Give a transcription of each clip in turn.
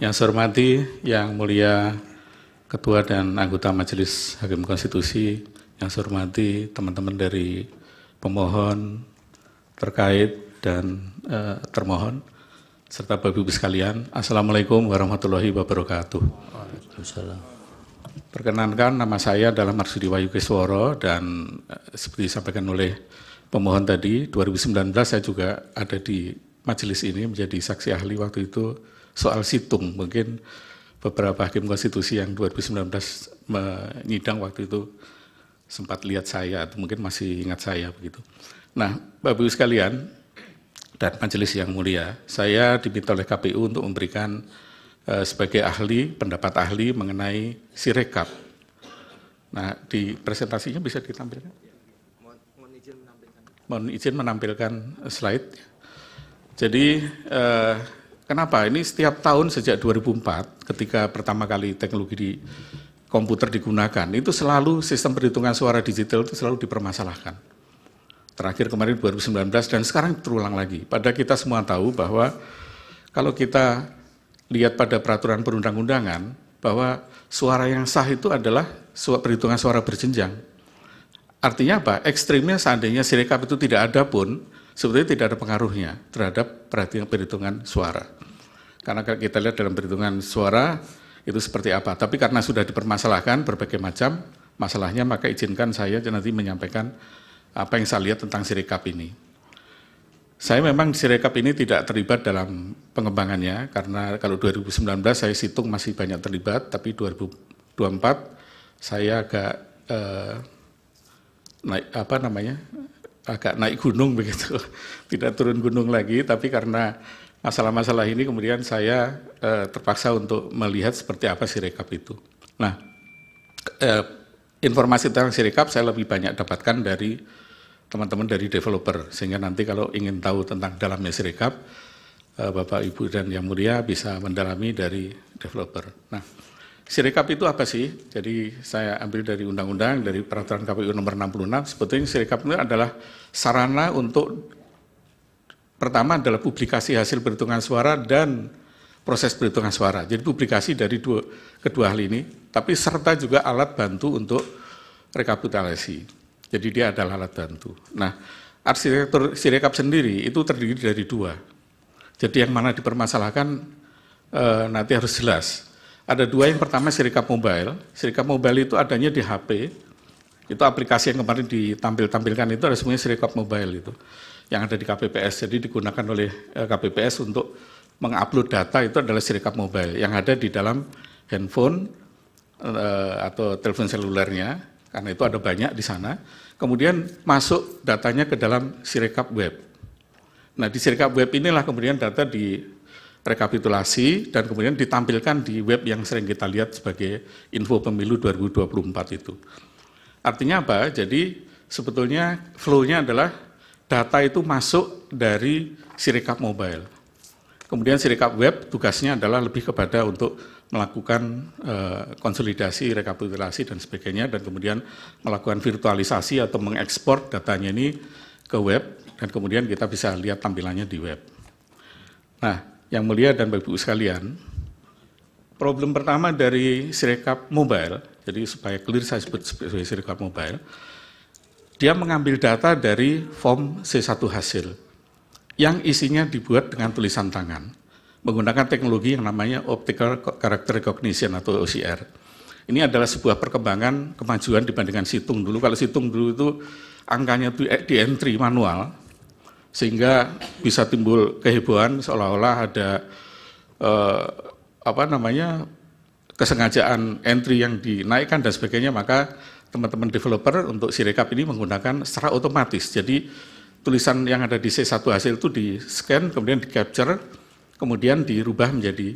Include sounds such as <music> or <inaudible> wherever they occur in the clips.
Yang saya hormati, yang mulia Ketua dan anggota Majelis Hakim Konstitusi, yang saya hormati teman-teman dari pemohon terkait dan eh, termohon serta Bapak Ibu sekalian. Assalamualaikum warahmatullahi wabarakatuh. Waalaikumsalam. Perkenankan nama saya adalah Marsudi Wayu Kisworo dan eh, seperti disampaikan oleh pemohon tadi 2019 saya juga ada di majelis ini menjadi saksi ahli waktu itu soal situng. Mungkin beberapa hakim konstitusi yang 2019 menyidang waktu itu sempat lihat saya atau mungkin masih ingat saya begitu. Nah, Bapak Ibu sekalian dan majelis yang mulia, saya diminta oleh KPU untuk memberikan eh, sebagai ahli pendapat ahli mengenai sirekap. Nah, di presentasinya bisa ditampilkan? Mohon izin menampilkan slide. Jadi eh, Kenapa? Ini setiap tahun sejak 2004 ketika pertama kali teknologi di komputer digunakan, itu selalu sistem perhitungan suara digital itu selalu dipermasalahkan. Terakhir kemarin 2019 dan sekarang terulang lagi. Pada kita semua tahu bahwa kalau kita lihat pada peraturan perundang-undangan bahwa suara yang sah itu adalah perhitungan suara berjenjang. Artinya apa? Ekstrimnya seandainya sirekap itu tidak ada pun, sebetulnya tidak ada pengaruhnya terhadap perhatian perhitungan suara. Karena kita lihat dalam perhitungan suara itu seperti apa. Tapi karena sudah dipermasalahkan berbagai macam masalahnya, maka izinkan saya nanti menyampaikan apa yang saya lihat tentang sirekap ini. Saya memang sirekap ini tidak terlibat dalam pengembangannya, karena kalau 2019 saya situng masih banyak terlibat, tapi 2024 saya agak eh, naik apa namanya agak naik gunung <laughs> begitu, tidak turun gunung lagi. Tapi karena masalah-masalah ini kemudian saya eh, terpaksa untuk melihat seperti apa sirekap itu. Nah, eh, informasi tentang sirekap saya lebih banyak dapatkan dari teman-teman dari developer, sehingga nanti kalau ingin tahu tentang dalamnya sirekap, eh, Bapak Ibu dan Yang Mulia bisa mendalami dari developer. Nah. Sirekap itu apa sih? Jadi saya ambil dari undang-undang, dari peraturan KPU nomor 66, sebetulnya sirekap itu adalah sarana untuk pertama adalah publikasi hasil perhitungan suara dan proses perhitungan suara. Jadi publikasi dari dua, kedua hal ini, tapi serta juga alat bantu untuk rekapitulasi. Jadi dia adalah alat bantu. Nah, arsitektur sirekap sendiri itu terdiri dari dua. Jadi yang mana dipermasalahkan e, nanti harus jelas ada dua yang pertama Sirikap Mobile. Sirikap Mobile itu adanya di HP. Itu aplikasi yang kemarin ditampil-tampilkan itu ada semuanya Sirikap Mobile itu. Yang ada di KPPS. Jadi digunakan oleh eh, KPPS untuk mengupload data itu adalah Sirikap Mobile. Yang ada di dalam handphone eh, atau telepon selulernya. Karena itu ada banyak di sana. Kemudian masuk datanya ke dalam sirikap Web. Nah di sirikap Web inilah kemudian data di rekapitulasi dan kemudian ditampilkan di web yang sering kita lihat sebagai info pemilu 2024 itu. Artinya apa? Jadi sebetulnya flow-nya adalah data itu masuk dari Sirekap Mobile. Kemudian Sirekap Web tugasnya adalah lebih kepada untuk melakukan eh, konsolidasi, rekapitulasi dan sebagainya dan kemudian melakukan virtualisasi atau mengekspor datanya ini ke web dan kemudian kita bisa lihat tampilannya di web. Nah, yang mulia dan Bapak Ibu sekalian, problem pertama dari Sirekap Mobile, jadi supaya clear saya sebut sebagai Sirekap Mobile, dia mengambil data dari form C1 hasil yang isinya dibuat dengan tulisan tangan menggunakan teknologi yang namanya Optical Character Recognition atau OCR. Ini adalah sebuah perkembangan kemajuan dibandingkan situng dulu. Kalau situng dulu itu angkanya di entry manual, sehingga bisa timbul kehebohan seolah-olah ada eh, apa namanya kesengajaan entry yang dinaikkan dan sebagainya maka teman-teman developer untuk sirekap ini menggunakan secara otomatis jadi tulisan yang ada di C1 hasil itu di scan kemudian di capture kemudian dirubah menjadi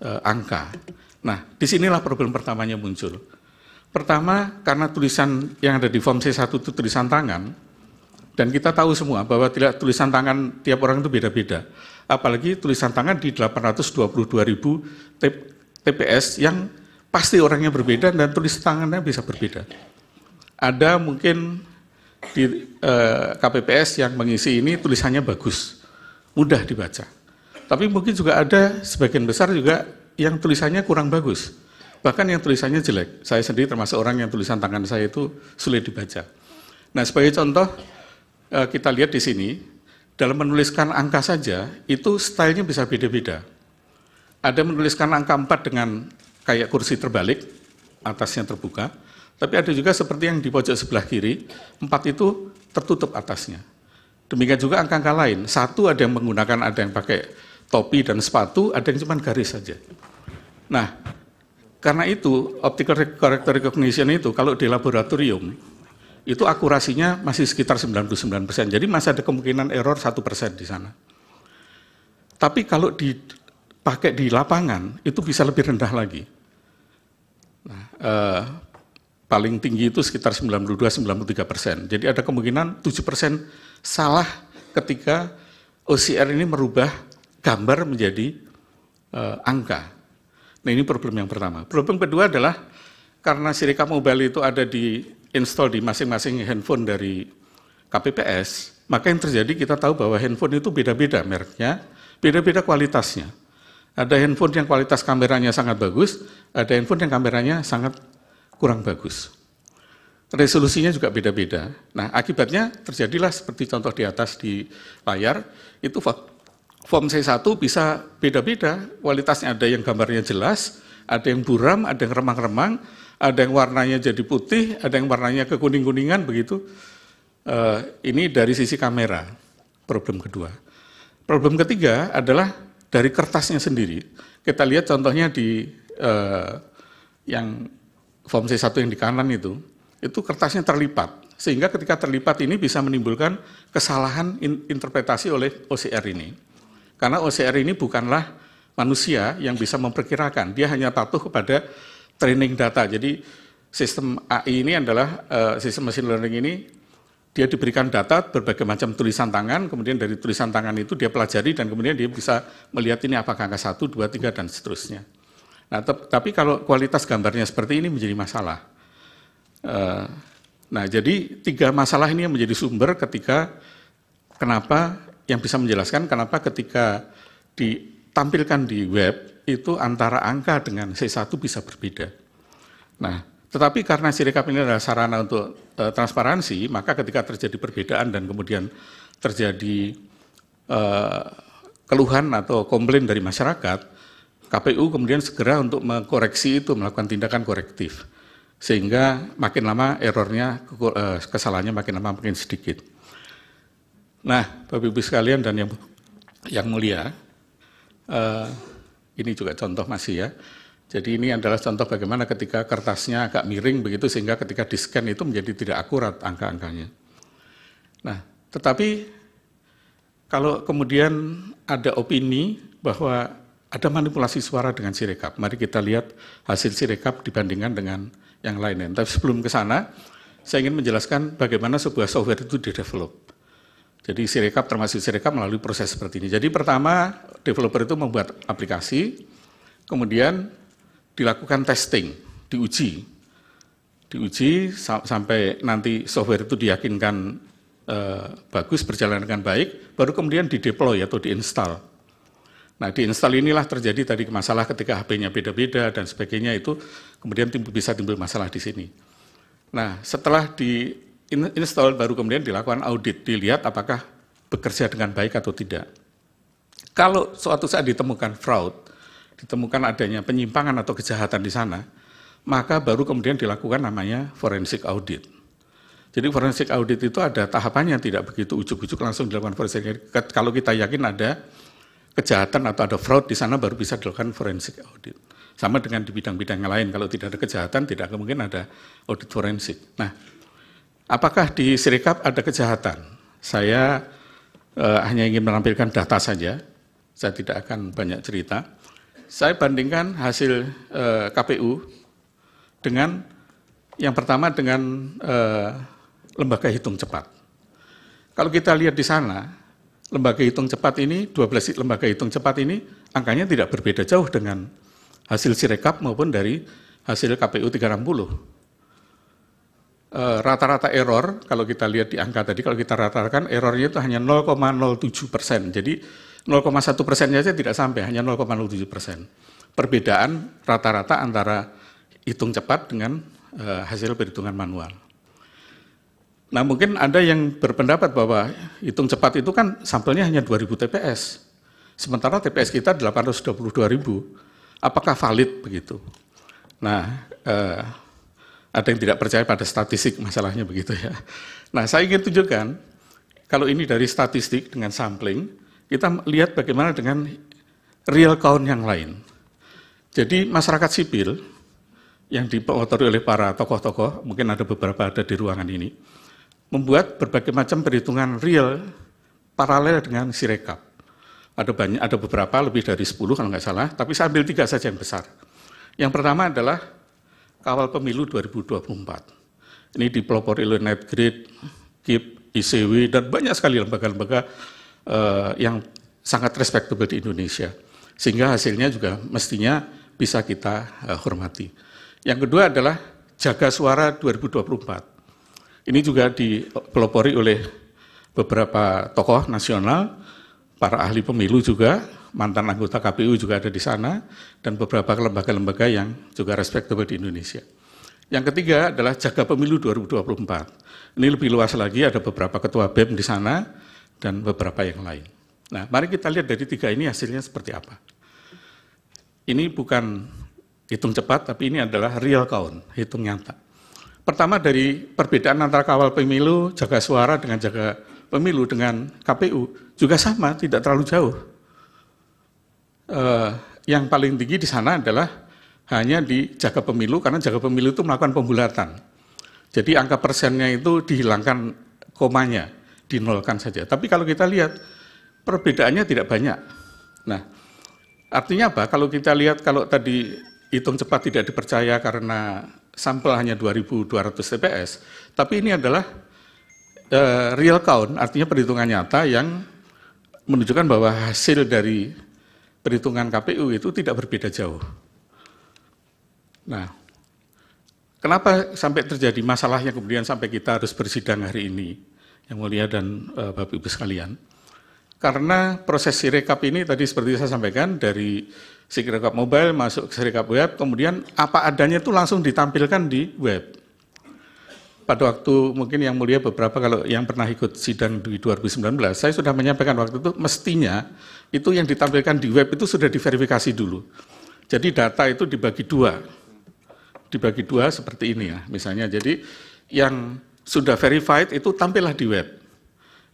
eh, angka nah disinilah problem pertamanya muncul pertama karena tulisan yang ada di form C1 itu tulisan tangan dan kita tahu semua bahwa tidak tulisan tangan tiap orang itu beda-beda. Apalagi tulisan tangan di 822 ribu TPS yang pasti orangnya berbeda dan tulisan tangannya bisa berbeda. Ada mungkin di eh, KPPS yang mengisi ini tulisannya bagus, mudah dibaca. Tapi mungkin juga ada sebagian besar juga yang tulisannya kurang bagus. Bahkan yang tulisannya jelek. Saya sendiri termasuk orang yang tulisan tangan saya itu sulit dibaca. Nah, sebagai contoh, Eh, kita lihat di sini, dalam menuliskan angka saja, itu stylenya bisa beda-beda. Ada menuliskan angka 4 dengan kayak kursi terbalik, atasnya terbuka, tapi ada juga seperti yang di pojok sebelah kiri, 4 itu tertutup atasnya. Demikian juga angka-angka lain, satu ada yang menggunakan, ada yang pakai topi dan sepatu, ada yang cuma garis saja. Nah, karena itu optical character recognition itu kalau di laboratorium itu akurasinya masih sekitar 99%. Jadi masih ada kemungkinan error 1% di sana. Tapi kalau dipakai di lapangan, itu bisa lebih rendah lagi. Nah, eh, paling tinggi itu sekitar 92-93%. Jadi ada kemungkinan 7% salah ketika OCR ini merubah gambar menjadi eh, angka. Nah ini problem yang pertama. Problem kedua adalah karena Sirika Mobile itu ada di install di masing-masing handphone dari KPPS, maka yang terjadi kita tahu bahwa handphone itu beda-beda mereknya, beda-beda kualitasnya. Ada handphone yang kualitas kameranya sangat bagus, ada handphone yang kameranya sangat kurang bagus. Resolusinya juga beda-beda. Nah, akibatnya terjadilah seperti contoh di atas di layar, itu form C1 bisa beda-beda, kualitasnya ada yang gambarnya jelas, ada yang buram, ada yang remang-remang, ada yang warnanya jadi putih, ada yang warnanya kekuning-kuningan begitu. Uh, ini dari sisi kamera, problem kedua. Problem ketiga adalah dari kertasnya sendiri. Kita lihat contohnya di uh, yang form C1 yang di kanan itu, itu kertasnya terlipat. Sehingga ketika terlipat ini bisa menimbulkan kesalahan in interpretasi oleh OCR ini. Karena OCR ini bukanlah manusia yang bisa memperkirakan, dia hanya patuh kepada training data. Jadi sistem AI ini adalah uh, sistem machine learning ini dia diberikan data berbagai macam tulisan tangan, kemudian dari tulisan tangan itu dia pelajari dan kemudian dia bisa melihat ini apakah angka 1, 2, 3 dan seterusnya. Nah, tapi kalau kualitas gambarnya seperti ini menjadi masalah. Uh, nah, jadi tiga masalah ini yang menjadi sumber ketika kenapa yang bisa menjelaskan kenapa ketika ditampilkan di web itu antara angka dengan C1 bisa berbeda. Nah, tetapi karena sirekap ini adalah sarana untuk e, transparansi, maka ketika terjadi perbedaan dan kemudian terjadi e, keluhan atau komplain dari masyarakat, KPU kemudian segera untuk mengkoreksi itu, melakukan tindakan korektif. Sehingga makin lama errornya, eh, kesalahannya makin lama makin sedikit. Nah, Bapak-Ibu sekalian dan yang yang mulia, eh, ini juga contoh masih ya. Jadi ini adalah contoh bagaimana ketika kertasnya agak miring begitu sehingga ketika di-scan itu menjadi tidak akurat angka-angkanya. Nah, tetapi kalau kemudian ada opini bahwa ada manipulasi suara dengan sirekap, mari kita lihat hasil sirekap dibandingkan dengan yang lainnya. Tapi sebelum ke sana, saya ingin menjelaskan bagaimana sebuah software itu didevelop. Jadi sirekap termasuk sirekap melalui proses seperti ini. Jadi pertama developer itu membuat aplikasi, kemudian dilakukan testing, diuji. Diuji sampai nanti software itu diyakinkan e, bagus, berjalan dengan baik, baru kemudian di deploy atau diinstal. Nah, di-install inilah terjadi tadi masalah ketika HP-nya beda-beda dan sebagainya itu kemudian bisa timbul masalah di sini. Nah, setelah di install baru kemudian dilakukan audit, dilihat apakah bekerja dengan baik atau tidak. Kalau suatu saat ditemukan fraud, ditemukan adanya penyimpangan atau kejahatan di sana, maka baru kemudian dilakukan namanya forensik audit. Jadi forensik audit itu ada tahapannya, tidak begitu ujuk-ujuk langsung dilakukan forensik audit. Kalau kita yakin ada kejahatan atau ada fraud di sana baru bisa dilakukan forensik audit. Sama dengan di bidang-bidang lain, kalau tidak ada kejahatan tidak mungkin ada audit forensik. Nah, Apakah di Sirikap ada kejahatan? Saya eh, hanya ingin menampilkan data saja. Saya tidak akan banyak cerita. Saya bandingkan hasil eh, KPU dengan yang pertama dengan eh, lembaga hitung cepat. Kalau kita lihat di sana, lembaga hitung cepat ini, 12 lembaga hitung cepat ini, angkanya tidak berbeda jauh dengan hasil Sirekap maupun dari hasil KPU 360. Eh, rata-rata error, kalau kita lihat di angka tadi, kalau kita rata ratakan errornya itu hanya 0,07 persen. Jadi 0,1 persennya saja tidak sampai, hanya 0,07 persen. Perbedaan rata-rata antara hitung cepat dengan uh, hasil perhitungan manual. Nah mungkin ada yang berpendapat bahwa hitung cepat itu kan sampelnya hanya 2.000 TPS. Sementara TPS kita 822.000. Apakah valid begitu? Nah, eh, ada yang tidak percaya pada statistik masalahnya begitu ya. Nah, saya ingin tunjukkan kalau ini dari statistik dengan sampling, kita lihat bagaimana dengan real count yang lain. Jadi masyarakat sipil yang dimotori oleh para tokoh-tokoh, mungkin ada beberapa ada di ruangan ini, membuat berbagai macam perhitungan real paralel dengan sirekap. Ada banyak, ada beberapa lebih dari 10 kalau nggak salah, tapi saya ambil tiga saja yang besar. Yang pertama adalah kawal pemilu 2024. Ini dipelopori oleh Netgrid, KIP, ICW, dan banyak sekali lembaga-lembaga uh, yang sangat respectable di Indonesia. Sehingga hasilnya juga mestinya bisa kita uh, hormati. Yang kedua adalah jaga suara 2024. Ini juga dipelopori oleh beberapa tokoh nasional, para ahli pemilu juga, mantan anggota KPU juga ada di sana, dan beberapa lembaga-lembaga yang juga respectable di Indonesia. Yang ketiga adalah jaga pemilu 2024. Ini lebih luas lagi, ada beberapa ketua BEM di sana, dan beberapa yang lain. Nah, mari kita lihat dari tiga ini hasilnya seperti apa. Ini bukan hitung cepat, tapi ini adalah real count, hitung nyata. Pertama dari perbedaan antara kawal pemilu, jaga suara dengan jaga pemilu dengan KPU juga sama, tidak terlalu jauh eh, yang paling tinggi di sana adalah hanya di jaga pemilu karena jaga pemilu itu melakukan pembulatan. Jadi angka persennya itu dihilangkan komanya, dinolkan saja. Tapi kalau kita lihat perbedaannya tidak banyak. Nah, artinya apa? Kalau kita lihat kalau tadi hitung cepat tidak dipercaya karena sampel hanya 2.200 TPS, tapi ini adalah uh, real count, artinya perhitungan nyata yang menunjukkan bahwa hasil dari perhitungan KPU itu tidak berbeda jauh. Nah, kenapa sampai terjadi masalah yang kemudian sampai kita harus bersidang hari ini, yang mulia dan e, Bapak Ibu sekalian? Karena proses sirekap ini tadi seperti saya sampaikan dari sirekap mobile masuk ke sirekap web, kemudian apa adanya itu langsung ditampilkan di web. Pada waktu mungkin yang mulia beberapa kalau yang pernah ikut sidang di 2019, saya sudah menyampaikan waktu itu mestinya itu yang ditampilkan di web itu sudah diverifikasi dulu. Jadi data itu dibagi dua, dibagi dua seperti ini ya misalnya. Jadi yang sudah verified itu tampillah di web.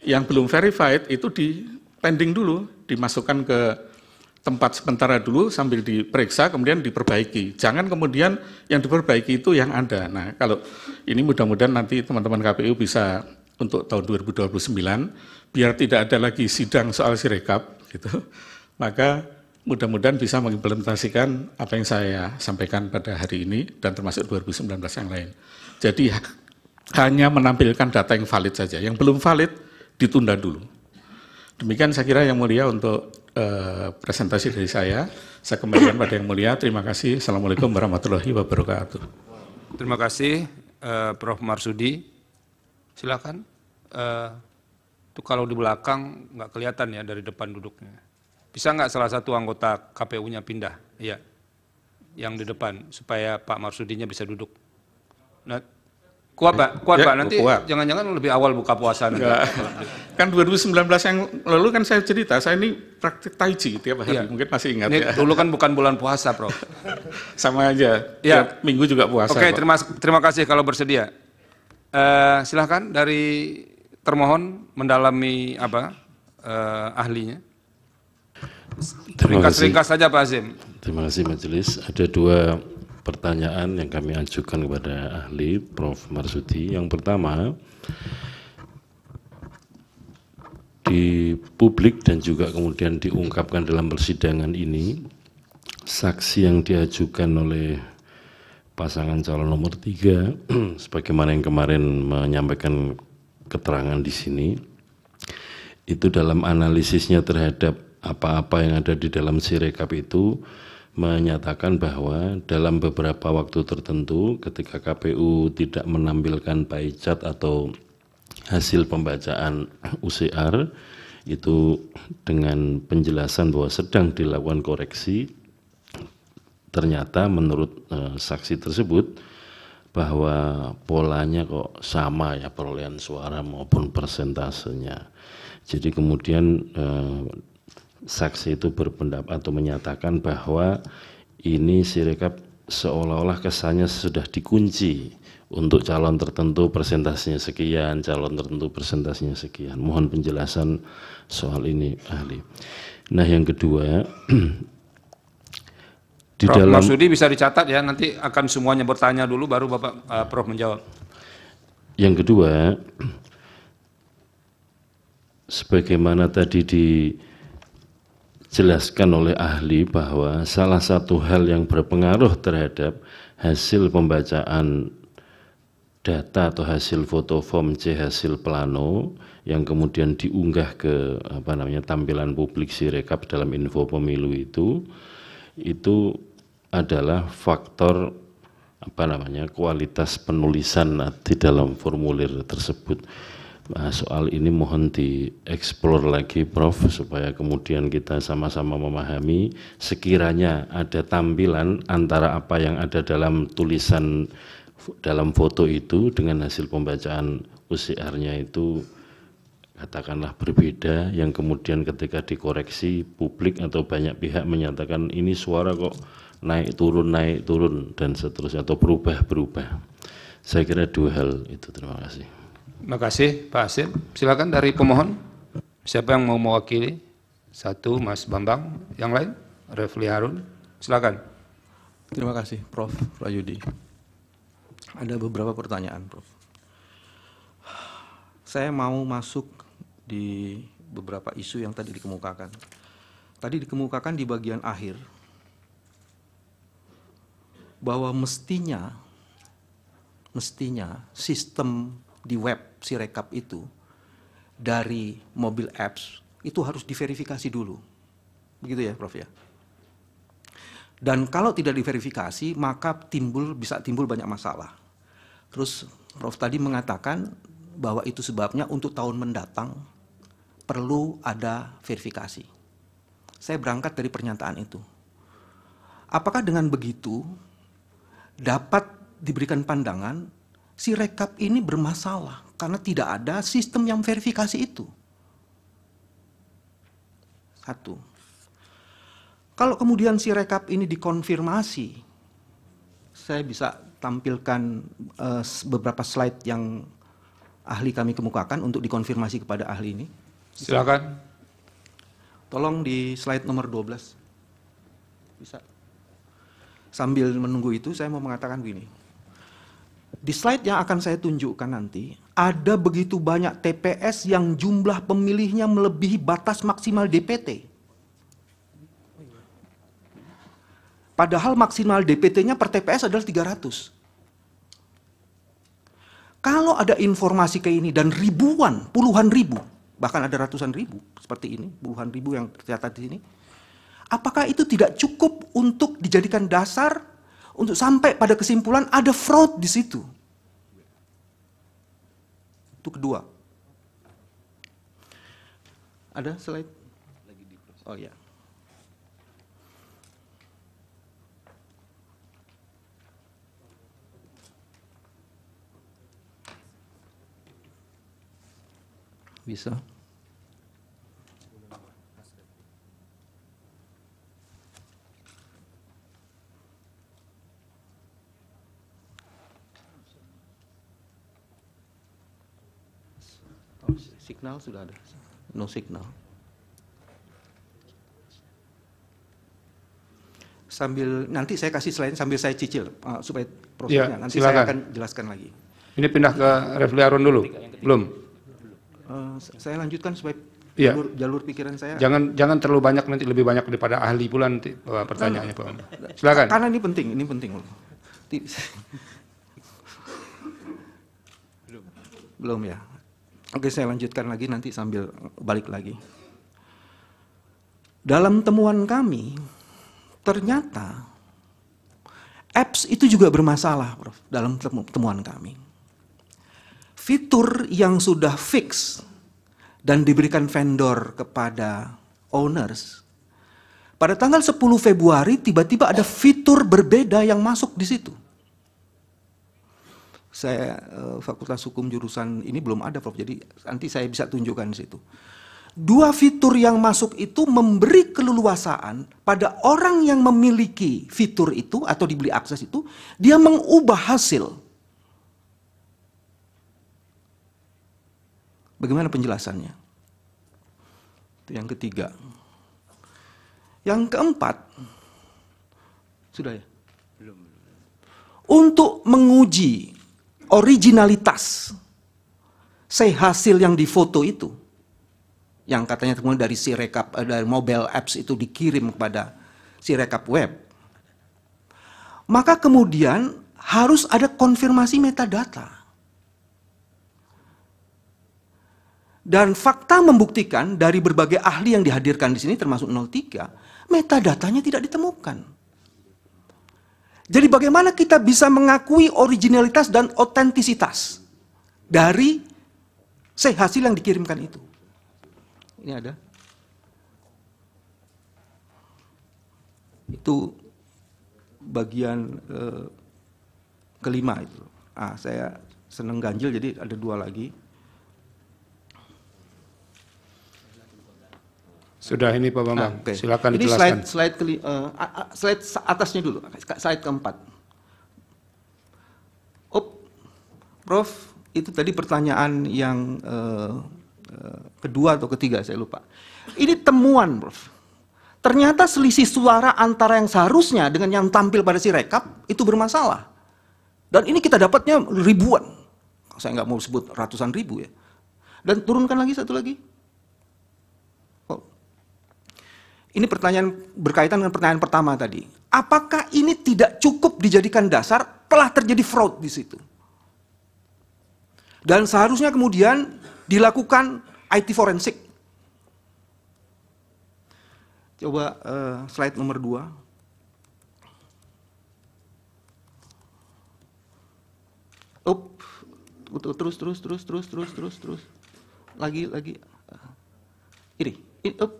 Yang belum verified itu di pending dulu, dimasukkan ke tempat sementara dulu sambil diperiksa kemudian diperbaiki. Jangan kemudian yang diperbaiki itu yang ada. Nah, kalau ini mudah-mudahan nanti teman-teman KPU bisa untuk tahun 2029 biar tidak ada lagi sidang soal sirekap gitu. Maka mudah-mudahan bisa mengimplementasikan apa yang saya sampaikan pada hari ini dan termasuk 2019 yang lain. Jadi hanya menampilkan data yang valid saja, yang belum valid ditunda dulu. Demikian saya kira yang mulia untuk uh, presentasi dari saya. Saya kembalikan pada yang mulia. Terima kasih. Assalamualaikum warahmatullahi wabarakatuh. Terima kasih uh, Prof. Marsudi. Silakan. Uh, itu kalau di belakang nggak kelihatan ya dari depan duduknya. Bisa nggak salah satu anggota KPU-nya pindah? Iya, yang di depan supaya Pak Marsudinya bisa duduk. Nah, kuat pak, eh, kuat ya, pak. Nanti jangan-jangan lebih awal buka puasa nanti. kan 2019 yang lalu kan saya cerita, saya ini praktik Taiji chi tiap hari, ya. mungkin masih ingat ini ya. Dulu kan bukan bulan puasa, Prof. <laughs> Sama aja. Ya. Tiap minggu juga puasa. Oke, okay, terima terima kasih kalau bersedia. Uh, silahkan dari termohon mendalami apa eh, ahlinya. Ringkas-ringkas saja Pak Azim. Terima kasih Majelis. Ada dua pertanyaan yang kami ajukan kepada ahli Prof. Marsudi. Yang pertama, di publik dan juga kemudian diungkapkan dalam persidangan ini, saksi yang diajukan oleh pasangan calon nomor tiga, <clears throat> sebagaimana yang kemarin menyampaikan keterangan di sini itu dalam analisisnya terhadap apa-apa yang ada di dalam sirekap itu menyatakan bahwa dalam beberapa waktu tertentu ketika KPU tidak menampilkan by chat atau hasil pembacaan <clears throat> UCR itu dengan penjelasan bahwa sedang dilakukan koreksi ternyata menurut e, saksi tersebut bahwa polanya kok sama ya perolehan suara maupun persentasenya. Jadi kemudian eh, saksi itu berpendapat atau menyatakan bahwa ini sirekap seolah-olah kesannya sudah dikunci untuk calon tertentu persentasenya sekian, calon tertentu persentasenya sekian. Mohon penjelasan soal ini ahli. Nah yang kedua <clears throat> di Prof. dalam bisa dicatat ya nanti akan semuanya bertanya dulu baru Bapak uh, Prof menjawab. Yang kedua sebagaimana tadi dijelaskan oleh ahli bahwa salah satu hal yang berpengaruh terhadap hasil pembacaan data atau hasil foto form C hasil plano yang kemudian diunggah ke apa namanya tampilan publik si rekap dalam info pemilu itu itu adalah faktor apa namanya kualitas penulisan di dalam formulir tersebut. Nah, soal ini mohon dieksplor lagi Prof supaya kemudian kita sama-sama memahami sekiranya ada tampilan antara apa yang ada dalam tulisan dalam foto itu dengan hasil pembacaan UCR-nya itu katakanlah berbeda yang kemudian ketika dikoreksi publik atau banyak pihak menyatakan ini suara kok naik turun naik turun dan seterusnya atau berubah berubah. Saya kira dua hal itu. Terima kasih. Terima kasih Pak Asim. Silakan dari pemohon. Siapa yang mau mewakili? Satu Mas Bambang, yang lain Refli Harun. Silakan. Terima kasih Prof. Rayudi. Ada beberapa pertanyaan Prof. Saya mau masuk di beberapa isu yang tadi dikemukakan. Tadi dikemukakan di bagian akhir bahwa mestinya mestinya sistem di web Sirekap itu dari mobil apps itu harus diverifikasi dulu. Begitu ya, Prof ya. Dan kalau tidak diverifikasi, maka timbul bisa timbul banyak masalah. Terus Prof tadi mengatakan bahwa itu sebabnya untuk tahun mendatang perlu ada verifikasi. Saya berangkat dari pernyataan itu. Apakah dengan begitu dapat diberikan pandangan si rekap ini bermasalah karena tidak ada sistem yang verifikasi itu. Satu. Kalau kemudian si rekap ini dikonfirmasi, saya bisa tampilkan uh, beberapa slide yang ahli kami kemukakan untuk dikonfirmasi kepada ahli ini. Silakan. Tolong di slide nomor 12. Bisa sambil menunggu itu saya mau mengatakan begini. Di slide yang akan saya tunjukkan nanti, ada begitu banyak TPS yang jumlah pemilihnya melebihi batas maksimal DPT. Padahal maksimal DPT-nya per TPS adalah 300. Kalau ada informasi kayak ini dan ribuan, puluhan ribu, bahkan ada ratusan ribu seperti ini, puluhan ribu yang tercatat di sini, Apakah itu tidak cukup untuk dijadikan dasar untuk sampai pada kesimpulan ada fraud di situ? Itu kedua. Ada slide? Oh ya. Bisa. Signal sudah ada. No signal. Sambil nanti saya kasih selain sambil saya cicil uh, supaya ya, prosesnya. Ya, nanti silakan. saya akan jelaskan lagi. Ini pindah ke Refli Arun dulu. Belum. Uh, saya lanjutkan supaya ya. jalur, jalur pikiran saya. Jangan jangan terlalu banyak nanti lebih banyak daripada ahli pula nanti uh, pertanyaannya Pak. Silakan. Karena ini penting, ini penting. loh. Belum, Belum ya. Oke, saya lanjutkan lagi nanti sambil balik lagi. Dalam temuan kami, ternyata apps itu juga bermasalah, Prof, dalam temuan kami. Fitur yang sudah fix dan diberikan vendor kepada owners, pada tanggal 10 Februari tiba-tiba ada fitur berbeda yang masuk di situ saya uh, Fakultas Hukum jurusan ini belum ada Prof. Jadi nanti saya bisa tunjukkan di situ. Dua fitur yang masuk itu memberi keleluasaan pada orang yang memiliki fitur itu atau dibeli akses itu, dia mengubah hasil. Bagaimana penjelasannya? Itu yang ketiga. Yang keempat, sudah ya? Belum. Untuk menguji originalitas saya hasil yang difoto itu yang katanya kemudian dari si rekap eh, dari mobile apps itu dikirim kepada si rekap web maka kemudian harus ada konfirmasi metadata dan fakta membuktikan dari berbagai ahli yang dihadirkan di sini termasuk 03 metadatanya tidak ditemukan jadi bagaimana kita bisa mengakui originalitas dan otentisitas dari hasil yang dikirimkan itu? Ini ada. Itu bagian eh, kelima itu. Ah, saya seneng ganjil jadi ada dua lagi. Sudah ini Pak Bambang, nah, okay. silakan ini dijelaskan. Slide, slide, uh, slide atasnya dulu, slide keempat. Op, Prof, itu tadi pertanyaan yang uh, uh, kedua atau ketiga, saya lupa. Ini temuan, Prof. Ternyata selisih suara antara yang seharusnya dengan yang tampil pada si rekap itu bermasalah. Dan ini kita dapatnya ribuan. Saya nggak mau sebut ratusan ribu ya. Dan turunkan lagi satu lagi Ini pertanyaan berkaitan dengan pertanyaan pertama tadi. Apakah ini tidak cukup dijadikan dasar telah terjadi fraud di situ? Dan seharusnya kemudian dilakukan IT forensik. Coba uh, slide nomor dua. up terus terus terus terus terus terus terus lagi lagi ini up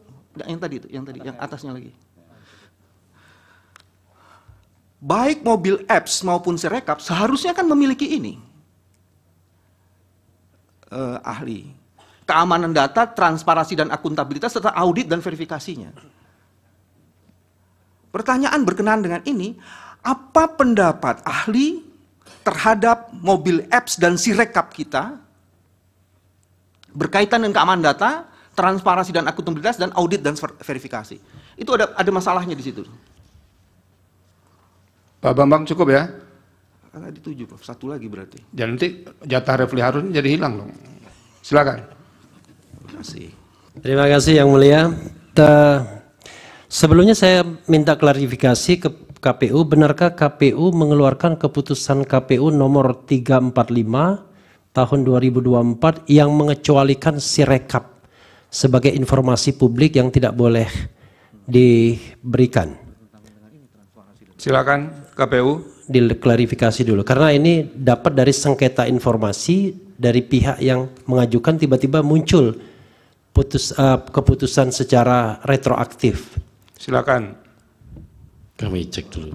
yang tadi itu, yang tadi, yang atasnya lagi. Baik mobil apps maupun serekap seharusnya kan memiliki ini. Uh, ahli. Keamanan data, transparansi dan akuntabilitas serta audit dan verifikasinya. Pertanyaan berkenaan dengan ini, apa pendapat ahli terhadap mobil apps dan sirekap kita berkaitan dengan keamanan data, transparansi dan akuntabilitas dan audit dan verifikasi. Itu ada ada masalahnya di situ. Pak Bambang cukup ya? Tadi ah, tujuh, Prof. Satu lagi berarti. Ya nanti jatah Refli Harun jadi hilang dong. Silakan. Terima kasih. Terima kasih Yang Mulia. Ta sebelumnya saya minta klarifikasi ke KPU, benarkah KPU mengeluarkan keputusan KPU nomor 345 tahun 2024 yang mengecualikan sirekap? sebagai informasi publik yang tidak boleh diberikan. Silakan KPU diklarifikasi dulu karena ini dapat dari sengketa informasi dari pihak yang mengajukan tiba-tiba muncul putus uh, keputusan secara retroaktif. Silakan. Kami cek dulu.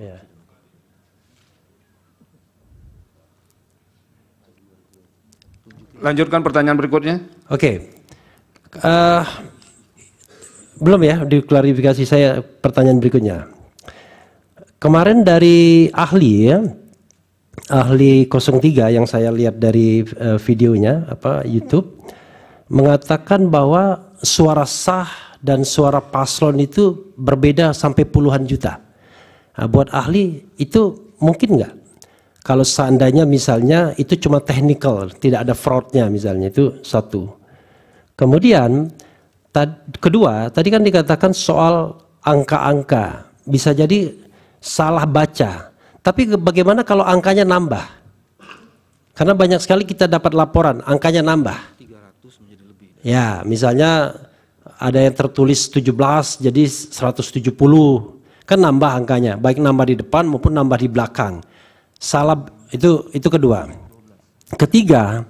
Ya. Lanjutkan pertanyaan berikutnya. Oke, Uh, belum ya diklarifikasi saya pertanyaan berikutnya. Kemarin dari ahli ya, ahli 03 yang saya lihat dari uh, videonya apa YouTube mengatakan bahwa suara sah dan suara paslon itu berbeda sampai puluhan juta. Nah, buat ahli itu mungkin nggak? Kalau seandainya misalnya itu cuma technical, tidak ada fraudnya misalnya itu satu. Kemudian tad, kedua, tadi kan dikatakan soal angka-angka. Bisa jadi salah baca. Tapi bagaimana kalau angkanya nambah? Karena banyak sekali kita dapat laporan angkanya nambah. 300 menjadi lebih. Ya, misalnya ada yang tertulis 17 jadi 170. Kan nambah angkanya, baik nambah di depan maupun nambah di belakang. Salah itu itu kedua. Ketiga,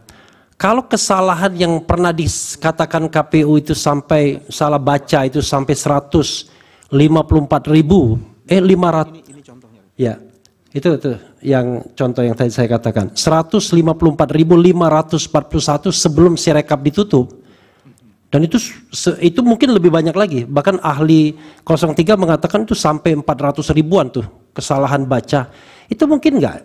kalau kesalahan yang pernah dikatakan KPU itu sampai salah baca itu sampai 154 ribu, eh 500. Ini, Ya, itu tuh yang contoh yang tadi saya katakan. 154.541 sebelum sirekap ditutup. Dan itu itu mungkin lebih banyak lagi. Bahkan ahli 03 mengatakan itu sampai 400 ribuan tuh kesalahan baca. Itu mungkin nggak?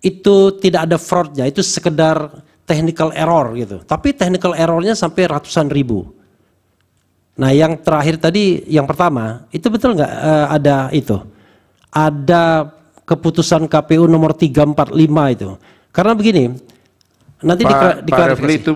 Itu tidak ada fraudnya. Itu sekedar technical error gitu. Tapi technical errornya sampai ratusan ribu. Nah yang terakhir tadi, yang pertama, itu betul nggak e, ada itu? Ada keputusan KPU nomor 345 itu. Karena begini, nanti Pak, di, Pak Refli itu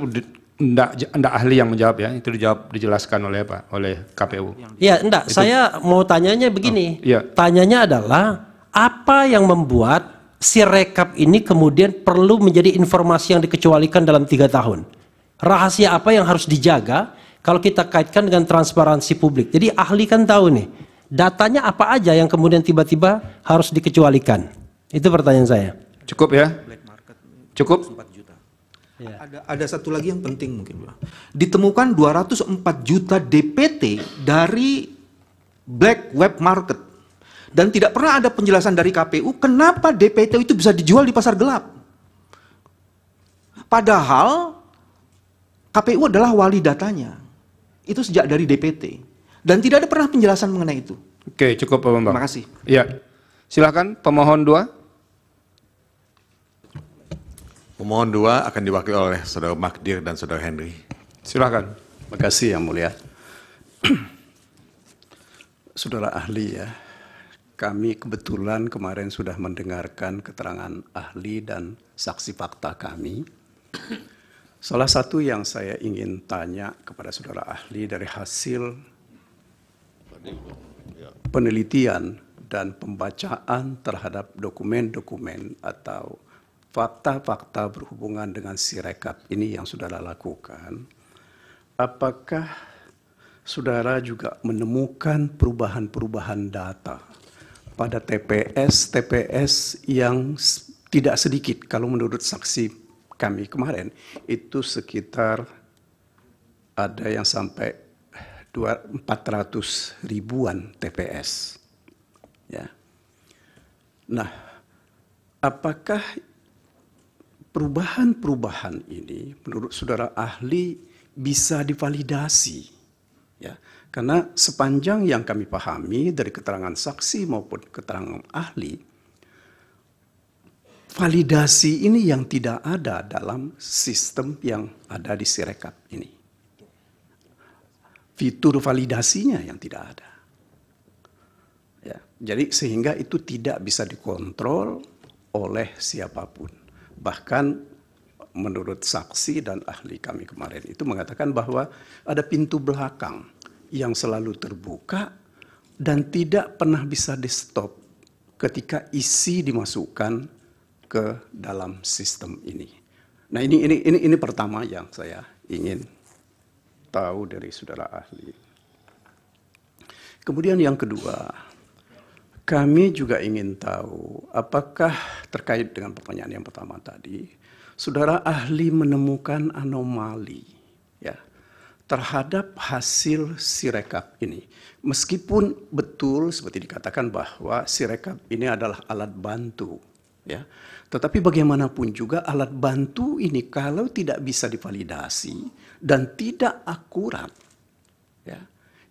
enggak, enggak ahli yang menjawab ya, itu dijawab dijelaskan oleh Pak oleh KPU. Iya, enggak. Itu. Saya mau tanyanya begini. Oh, iya. Tanyanya adalah apa yang membuat si rekap ini kemudian perlu menjadi informasi yang dikecualikan dalam tiga tahun. Rahasia apa yang harus dijaga kalau kita kaitkan dengan transparansi publik. Jadi ahli kan tahu nih, datanya apa aja yang kemudian tiba-tiba harus dikecualikan. Itu pertanyaan saya. Cukup ya? Cukup? Ya. Ada, ada satu lagi yang penting mungkin. Ditemukan 204 juta DPT dari black web market dan tidak pernah ada penjelasan dari KPU kenapa DPT itu bisa dijual di pasar gelap. Padahal KPU adalah wali datanya. Itu sejak dari DPT. Dan tidak ada pernah penjelasan mengenai itu. Oke, cukup Pak Bambang. Terima kasih. Iya. Silakan pemohon dua. Pemohon dua akan diwakili oleh Saudara Magdir dan Saudara Henry. Silakan. Terima kasih Yang Mulia. <clears throat> Saudara ahli ya, kami kebetulan kemarin sudah mendengarkan keterangan ahli dan saksi fakta kami. Salah satu yang saya ingin tanya kepada saudara ahli dari hasil penelitian dan pembacaan terhadap dokumen-dokumen atau fakta-fakta berhubungan dengan sirekap ini yang saudara lakukan, apakah saudara juga menemukan perubahan-perubahan data? pada TPS TPS yang tidak sedikit kalau menurut saksi kami kemarin itu sekitar ada yang sampai 400 ribuan TPS ya nah apakah perubahan-perubahan ini menurut saudara ahli bisa divalidasi ya karena sepanjang yang kami pahami dari keterangan saksi maupun keterangan ahli, validasi ini yang tidak ada dalam sistem yang ada di Sirekap ini. Fitur validasinya yang tidak ada. Ya, jadi sehingga itu tidak bisa dikontrol oleh siapapun. Bahkan menurut saksi dan ahli kami kemarin itu mengatakan bahwa ada pintu belakang yang selalu terbuka dan tidak pernah bisa di stop ketika isi dimasukkan ke dalam sistem ini. Nah ini ini ini ini pertama yang saya ingin tahu dari saudara ahli. Kemudian yang kedua, kami juga ingin tahu apakah terkait dengan pertanyaan yang pertama tadi, saudara ahli menemukan anomali terhadap hasil sirekap ini. Meskipun betul seperti dikatakan bahwa sirekap ini adalah alat bantu, ya. Tetapi bagaimanapun juga alat bantu ini kalau tidak bisa divalidasi dan tidak akurat, ya,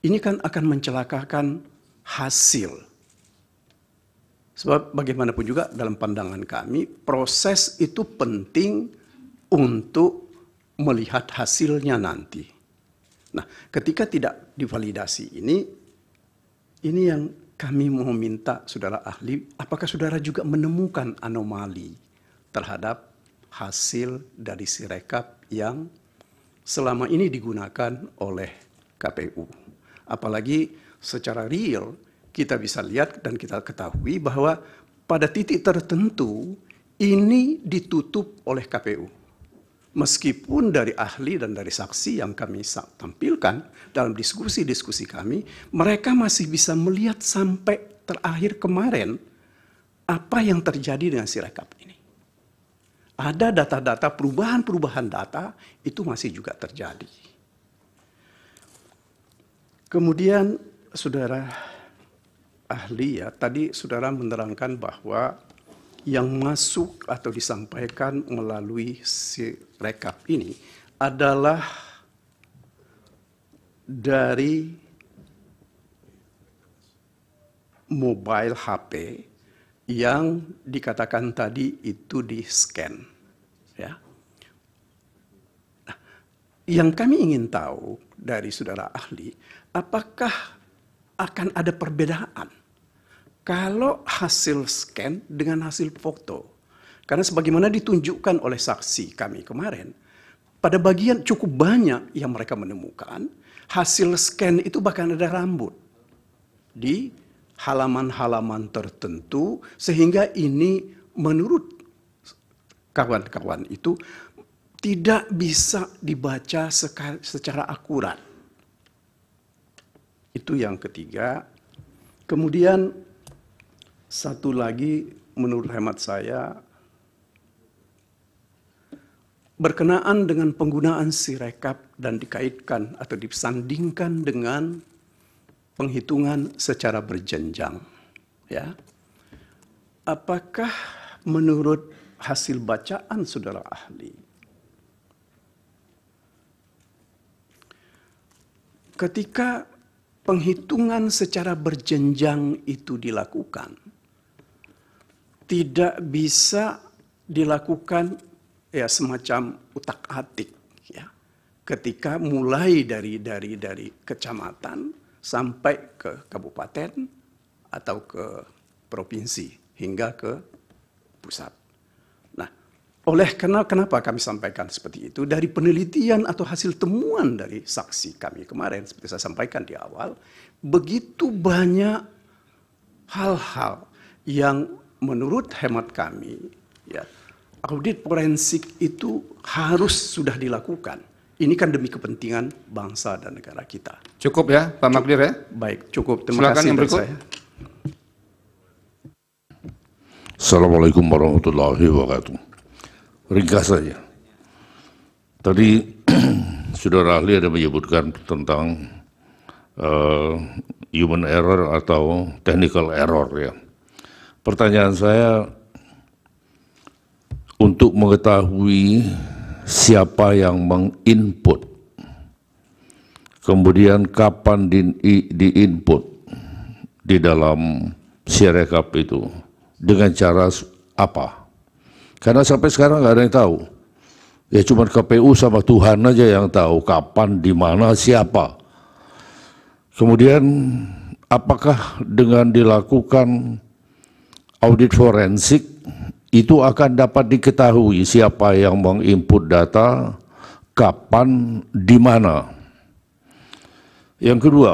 ini kan akan mencelakakan hasil. Sebab bagaimanapun juga dalam pandangan kami proses itu penting untuk melihat hasilnya nanti. Nah, ketika tidak divalidasi ini, ini yang kami mau minta saudara ahli, apakah saudara juga menemukan anomali terhadap hasil dari sirekap yang selama ini digunakan oleh KPU. Apalagi secara real kita bisa lihat dan kita ketahui bahwa pada titik tertentu ini ditutup oleh KPU meskipun dari ahli dan dari saksi yang kami tampilkan dalam diskusi-diskusi kami, mereka masih bisa melihat sampai terakhir kemarin apa yang terjadi dengan sirekap ini. Ada data-data perubahan-perubahan data itu masih juga terjadi. Kemudian saudara ahli ya, tadi saudara menerangkan bahwa yang masuk atau disampaikan melalui si rekap ini adalah dari mobile HP yang dikatakan tadi itu di scan. Ya. Nah, yang kami ingin tahu dari saudara ahli, apakah akan ada perbedaan kalau hasil scan dengan hasil foto? Karena sebagaimana ditunjukkan oleh saksi kami kemarin, pada bagian cukup banyak yang mereka menemukan, hasil scan itu bahkan ada rambut di halaman-halaman tertentu, sehingga ini menurut kawan-kawan itu tidak bisa dibaca secara akurat. Itu yang ketiga. Kemudian satu lagi menurut hemat saya berkenaan dengan penggunaan sirekap dan dikaitkan atau disandingkan dengan penghitungan secara berjenjang. Ya. Apakah menurut hasil bacaan saudara ahli, ketika penghitungan secara berjenjang itu dilakukan, tidak bisa dilakukan ya semacam utak atik ya ketika mulai dari dari dari kecamatan sampai ke kabupaten atau ke provinsi hingga ke pusat. Nah, oleh karena kenapa kami sampaikan seperti itu dari penelitian atau hasil temuan dari saksi kami kemarin seperti saya sampaikan di awal, begitu banyak hal-hal yang menurut hemat kami ya audit forensik itu harus sudah dilakukan. Ini kan demi kepentingan bangsa dan negara kita. Cukup ya, Pak Magdir ya? Baik, cukup. Terima Silakan kasih yang berikut. Saya. Assalamualaikum warahmatullahi wabarakatuh. Ringkas saja. Tadi <clears throat> saudara ahli ada menyebutkan tentang uh, human error atau technical error ya. Pertanyaan saya untuk mengetahui siapa yang menginput, kemudian kapan di, diinput di dalam sirekap itu dengan cara apa? Karena sampai sekarang nggak ada yang tahu. Ya cuma KPU sama Tuhan aja yang tahu kapan, di mana, siapa. Kemudian apakah dengan dilakukan audit forensik itu akan dapat diketahui siapa yang menginput data, kapan, di mana. Yang kedua,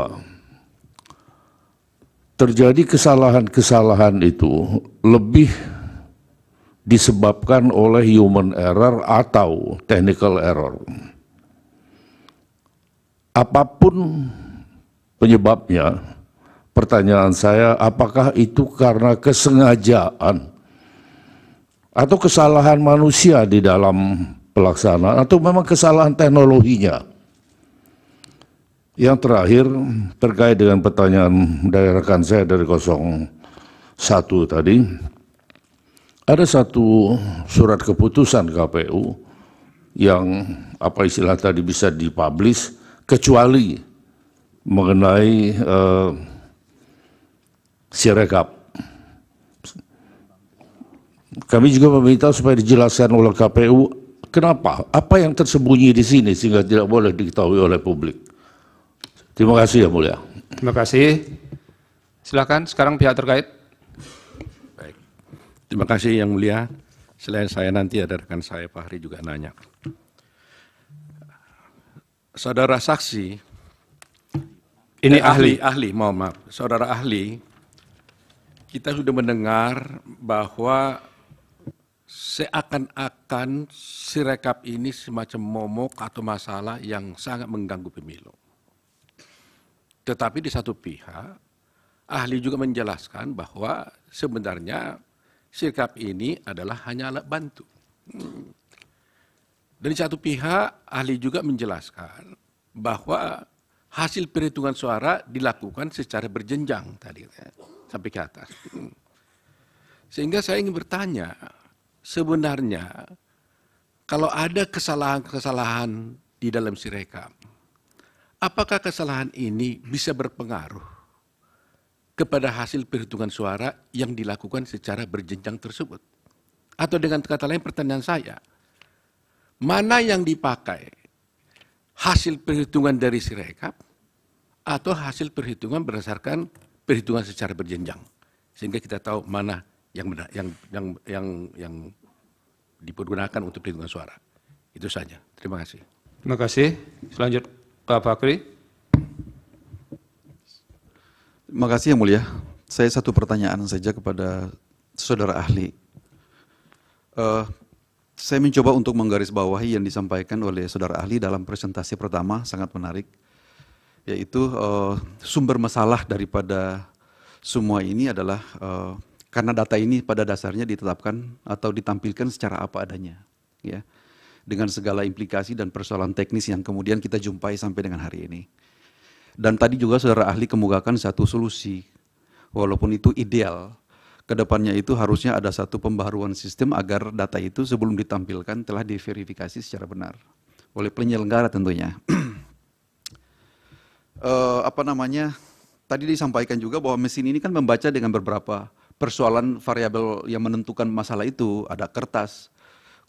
terjadi kesalahan-kesalahan itu lebih disebabkan oleh human error atau technical error. Apapun penyebabnya, pertanyaan saya apakah itu karena kesengajaan atau kesalahan manusia di dalam pelaksanaan atau memang kesalahan teknologinya. Yang terakhir terkait dengan pertanyaan dari rekan saya dari 01 tadi, ada satu surat keputusan KPU yang apa istilah tadi bisa dipublish kecuali mengenai uh, eh, sirekap kami juga meminta supaya dijelaskan oleh KPU kenapa, apa yang tersembunyi di sini sehingga tidak boleh diketahui oleh publik. Terima kasih ya mulia. Terima kasih. Silakan sekarang pihak terkait. Baik. Terima kasih yang mulia. Selain saya nanti ada rekan saya Pak Hari juga nanya. Saudara saksi, ini eh, ahli, ahli, ahli, mohon maaf. Saudara ahli, kita sudah mendengar bahwa seakan-akan sirekap ini semacam momok atau masalah yang sangat mengganggu pemilu. Tetapi di satu pihak, ahli juga menjelaskan bahwa sebenarnya sirekap ini adalah hanya alat bantu. Dan di satu pihak, ahli juga menjelaskan bahwa hasil perhitungan suara dilakukan secara berjenjang tadi ya, sampai ke atas. Sehingga saya ingin bertanya, sebenarnya kalau ada kesalahan-kesalahan di dalam sirekap, apakah kesalahan ini bisa berpengaruh kepada hasil perhitungan suara yang dilakukan secara berjenjang tersebut? Atau dengan kata lain pertanyaan saya, mana yang dipakai? Hasil perhitungan dari sirekap atau hasil perhitungan berdasarkan perhitungan secara berjenjang? Sehingga kita tahu mana yang benar, yang yang yang yang dipergunakan untuk perhitungan suara. Itu saja. Terima kasih. Terima kasih. Selanjutnya Pak Fakri. Terima kasih yang mulia. Saya satu pertanyaan saja kepada saudara ahli. Uh, saya mencoba untuk menggarisbawahi yang disampaikan oleh saudara ahli dalam presentasi pertama sangat menarik, yaitu uh, sumber masalah daripada semua ini adalah uh, karena data ini pada dasarnya ditetapkan atau ditampilkan secara apa adanya, ya. Dengan segala implikasi dan persoalan teknis yang kemudian kita jumpai sampai dengan hari ini. Dan tadi juga saudara ahli kemukakan satu solusi, walaupun itu ideal, kedepannya itu harusnya ada satu pembaharuan sistem agar data itu sebelum ditampilkan telah diverifikasi secara benar oleh penyelenggara tentunya. uh, <clears throat> apa namanya? Tadi disampaikan juga bahwa mesin ini kan membaca dengan beberapa persoalan variabel yang menentukan masalah itu ada kertas,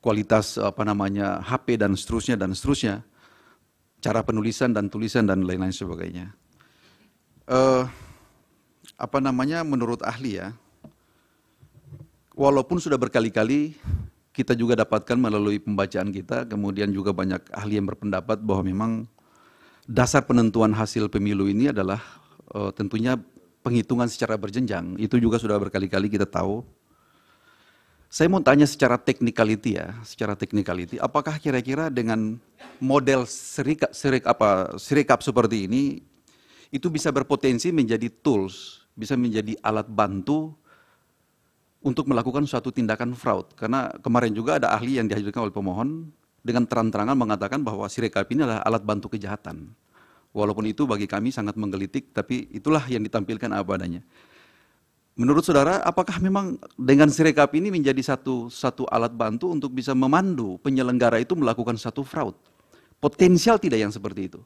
kualitas apa namanya HP dan seterusnya dan seterusnya, cara penulisan dan tulisan dan lain-lain sebagainya. Uh, apa namanya menurut ahli ya, walaupun sudah berkali-kali kita juga dapatkan melalui pembacaan kita, kemudian juga banyak ahli yang berpendapat bahwa memang dasar penentuan hasil pemilu ini adalah uh, tentunya penghitungan secara berjenjang, itu juga sudah berkali-kali kita tahu. Saya mau tanya secara technicality ya, secara technicality, apakah kira-kira dengan model serikap, serik apa, serikap seperti ini, itu bisa berpotensi menjadi tools, bisa menjadi alat bantu untuk melakukan suatu tindakan fraud. Karena kemarin juga ada ahli yang dihadirkan oleh pemohon dengan terang-terangan mengatakan bahwa sirekap ini adalah alat bantu kejahatan. Walaupun itu bagi kami sangat menggelitik, tapi itulah yang ditampilkan apa adanya. Menurut saudara, apakah memang dengan sirekap ini menjadi satu satu alat bantu untuk bisa memandu penyelenggara itu melakukan satu fraud? Potensial tidak yang seperti itu?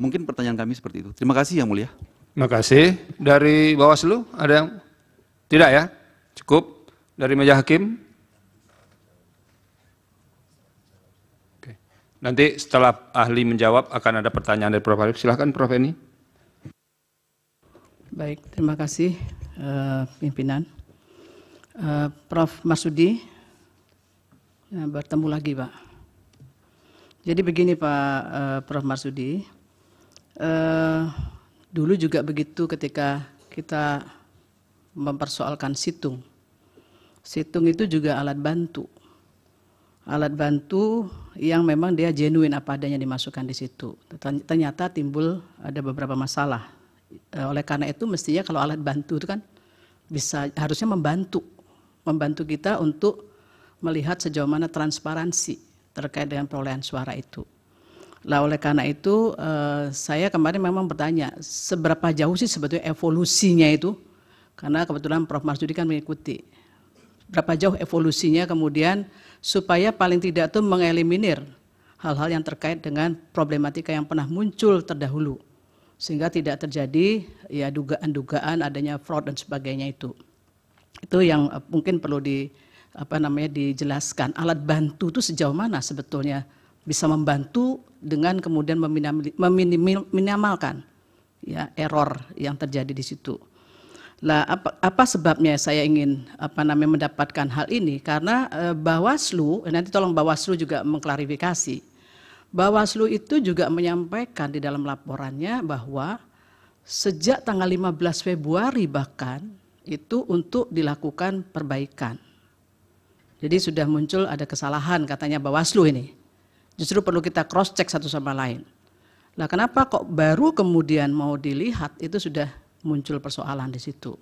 Mungkin pertanyaan kami seperti itu. Terima kasih yang mulia. Terima kasih. Dari Bawaslu ada yang tidak ya? Cukup. Dari meja hakim Nanti setelah ahli menjawab akan ada pertanyaan dari Prof. Arief. Silahkan Prof. Eni. Baik, terima kasih uh, pimpinan. Uh, Prof. Masudi, ya, bertemu lagi Pak. Jadi begini Pak uh, Prof. Masudi, uh, dulu juga begitu ketika kita mempersoalkan situng. Situng itu juga alat bantu alat bantu yang memang dia genuine apa adanya dimasukkan di situ. Ternyata timbul ada beberapa masalah. E, oleh karena itu mestinya kalau alat bantu itu kan bisa harusnya membantu, membantu kita untuk melihat sejauh mana transparansi terkait dengan perolehan suara itu. Lah oleh karena itu e, saya kemarin memang bertanya seberapa jauh sih sebetulnya evolusinya itu karena kebetulan Prof Marsudi kan mengikuti berapa jauh evolusinya kemudian supaya paling tidak itu mengeliminir hal-hal yang terkait dengan problematika yang pernah muncul terdahulu sehingga tidak terjadi ya dugaan-dugaan adanya fraud dan sebagainya itu. Itu yang eh, mungkin perlu di apa namanya dijelaskan alat bantu itu sejauh mana sebetulnya bisa membantu dengan kemudian meminimalkan ya error yang terjadi di situ. Lah apa, apa sebabnya saya ingin apa namanya mendapatkan hal ini? Karena e, Bawaslu eh, nanti tolong Bawaslu juga mengklarifikasi. Bawaslu itu juga menyampaikan di dalam laporannya bahwa sejak tanggal 15 Februari bahkan itu untuk dilakukan perbaikan. Jadi sudah muncul ada kesalahan katanya Bawaslu ini. Justru perlu kita cross check satu sama lain. Lah kenapa kok baru kemudian mau dilihat itu sudah muncul persoalan di situ.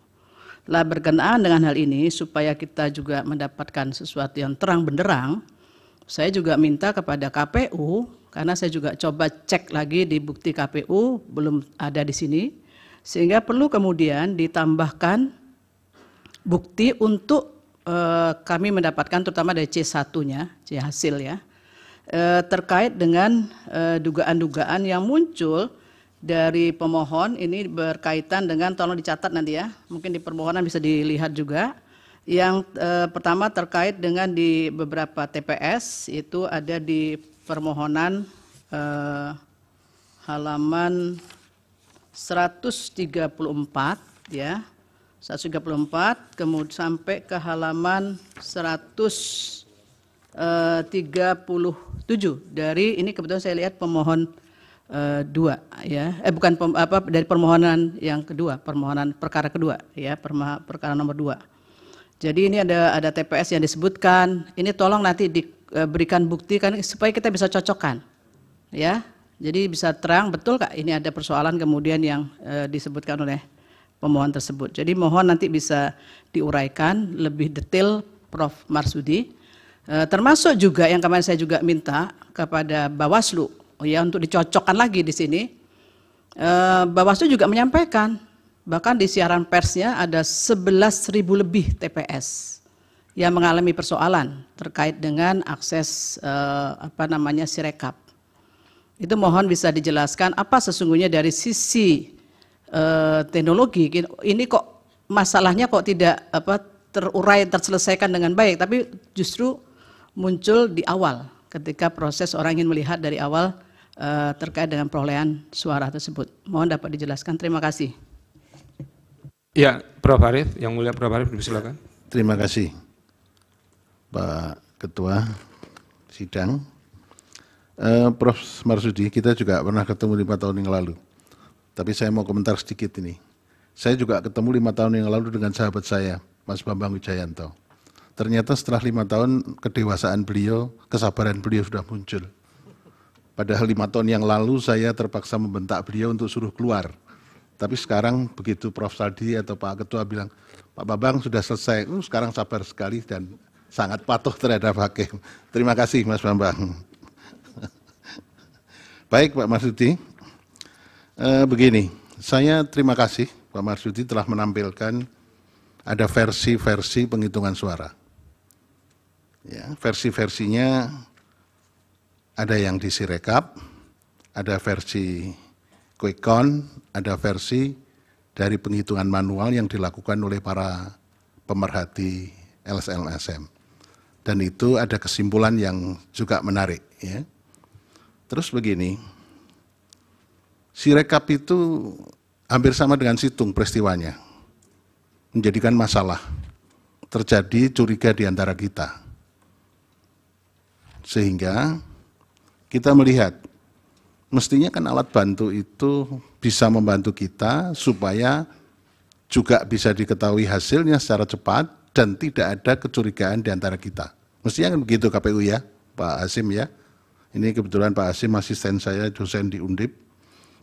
Lah berkenaan dengan hal ini supaya kita juga mendapatkan sesuatu yang terang benderang, saya juga minta kepada KPU karena saya juga coba cek lagi di bukti KPU belum ada di sini sehingga perlu kemudian ditambahkan bukti untuk e, kami mendapatkan terutama dari C1-nya, C hasil ya. E, terkait dengan eh, dugaan-dugaan e, yang muncul dari pemohon ini berkaitan dengan tolong dicatat nanti ya. Mungkin di permohonan bisa dilihat juga. Yang e, pertama terkait dengan di beberapa TPS itu ada di permohonan e, halaman 134 ya. 134 kemudian sampai ke halaman 137 eh, dari ini kebetulan saya lihat pemohon Eh, dua ya eh bukan pem, apa dari permohonan yang kedua permohonan perkara kedua ya perma, perkara nomor dua jadi ini ada ada TPS yang disebutkan ini tolong nanti diberikan eh, bukti kan supaya kita bisa cocokkan ya jadi bisa terang betul kak ini ada persoalan kemudian yang e, disebutkan oleh pemohon tersebut jadi mohon nanti bisa diuraikan lebih detail Prof Marsudi e, termasuk juga yang kemarin saya juga minta kepada Bawaslu ya untuk dicocokkan lagi di sini. Eh, Bawaslu juga menyampaikan bahkan di siaran persnya ada 11.000 lebih TPS yang mengalami persoalan terkait dengan akses e, apa namanya sirekap. Itu mohon bisa dijelaskan apa sesungguhnya dari sisi e, teknologi ini kok masalahnya kok tidak apa terurai terselesaikan dengan baik tapi justru muncul di awal ketika proses orang ingin melihat dari awal uh, terkait dengan perolehan suara tersebut. Mohon dapat dijelaskan. Terima kasih. Ya, Prof. harif yang mulia Prof. harif silakan. Terima kasih, Pak Ketua Sidang. Uh, Prof. Marsudi, kita juga pernah ketemu lima tahun yang lalu. Tapi saya mau komentar sedikit ini. Saya juga ketemu lima tahun yang lalu dengan sahabat saya, Mas Bambang Wijayanto. Ternyata setelah lima tahun kedewasaan beliau, kesabaran beliau sudah muncul. Padahal lima tahun yang lalu saya terpaksa membentak beliau untuk suruh keluar. Tapi sekarang begitu Prof. Saldi atau Pak Ketua bilang, Pak Babang sudah selesai, uh, sekarang sabar sekali dan sangat patuh terhadap hakim. Terima kasih Mas Bambang. <laughs> Baik Pak Marsudi, e, begini, saya terima kasih Pak Marsudi telah menampilkan ada versi-versi penghitungan suara. Ya, versi-versinya ada yang di Sirekap, ada versi quick count, ada versi dari penghitungan manual yang dilakukan oleh para pemerhati LSM. Dan itu ada kesimpulan yang juga menarik. Ya. Terus begini, Sirekap itu hampir sama dengan situng peristiwanya. Menjadikan masalah. Terjadi curiga di antara kita. Sehingga kita melihat mestinya kan alat bantu itu bisa membantu kita supaya juga bisa diketahui hasilnya secara cepat dan tidak ada kecurigaan di antara kita. Mestinya kan begitu KPU ya, Pak Asim ya. Ini kebetulan Pak Asim asisten saya dosen di Undip.